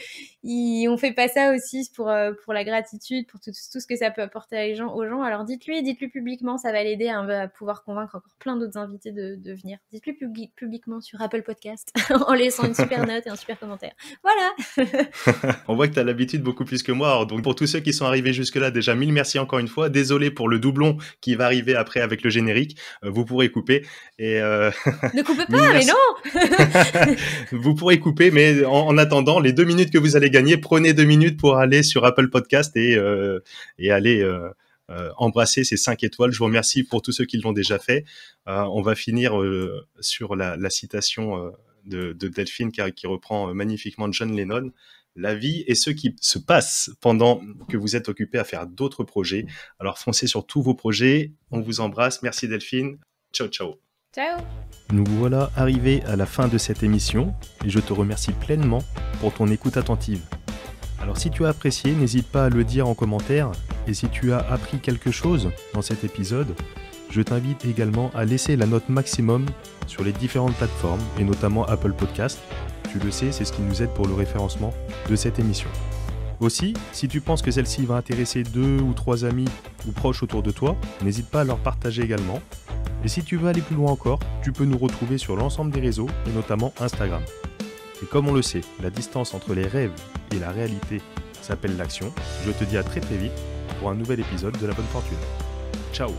Speaker 1: on fait pas ça aussi pour, euh, pour la gratitude, pour tout, ce que ça peut apporter aux gens. Alors dites-lui, dites-lui publiquement, ça va l'aider hein, à pouvoir convaincre encore plein d'autres invités de, venir. Dites-lui publiquement sur Apple Podcast en laissant une super note et un super commentaire. Voilà
Speaker 2: On voit que tu as l'habitude beaucoup plus que moi. donc pour tous ceux qui sont arrivés jusque-là, déjà mille merci encore une fois. Désolé pour le doublon qui va arriver après avec le générique. Euh, vous pourrez couper. Et euh, Ne
Speaker 1: coupez pas, mais non
Speaker 2: Vous pourrez couper, mais en, en attendant, les deux minutes que vous allez prenez deux minutes pour aller sur Apple Podcast et, euh, aller euh, euh, embrasser ces cinq étoiles. Je vous remercie pour tous ceux qui l'ont déjà fait. on va finir sur la, citation de, Delphine qui, qui, reprend magnifiquement John Lennon. La vie et ce qui se passe pendant que vous êtes occupé à faire d'autres projets. Alors foncez sur tous vos projets. On vous embrasse. Merci Delphine. Ciao, ciao. Nous voilà arrivés à la fin de cette émission et je te remercie pleinement pour ton écoute attentive. Alors si tu as apprécié, n'hésite pas à le dire en commentaire et si tu as appris quelque chose dans cet épisode, je t'invite également à laisser la note maximum sur les différentes plateformes et notamment Apple Podcast. Tu le sais, c'est ce qui nous aide pour le référencement de cette émission. Aussi, si tu penses que celle-ci va intéresser deux ou trois amis ou proches autour de toi, n'hésite pas à leur partager également. Et si tu veux aller plus loin encore, tu peux nous retrouver sur l'ensemble des réseaux et notamment Instagram. Et comme on le sait, la distance entre les rêves et la réalité s'appelle l'action. Je te dis à très très vite pour un nouvel épisode de La Bonne Fortune. Ciao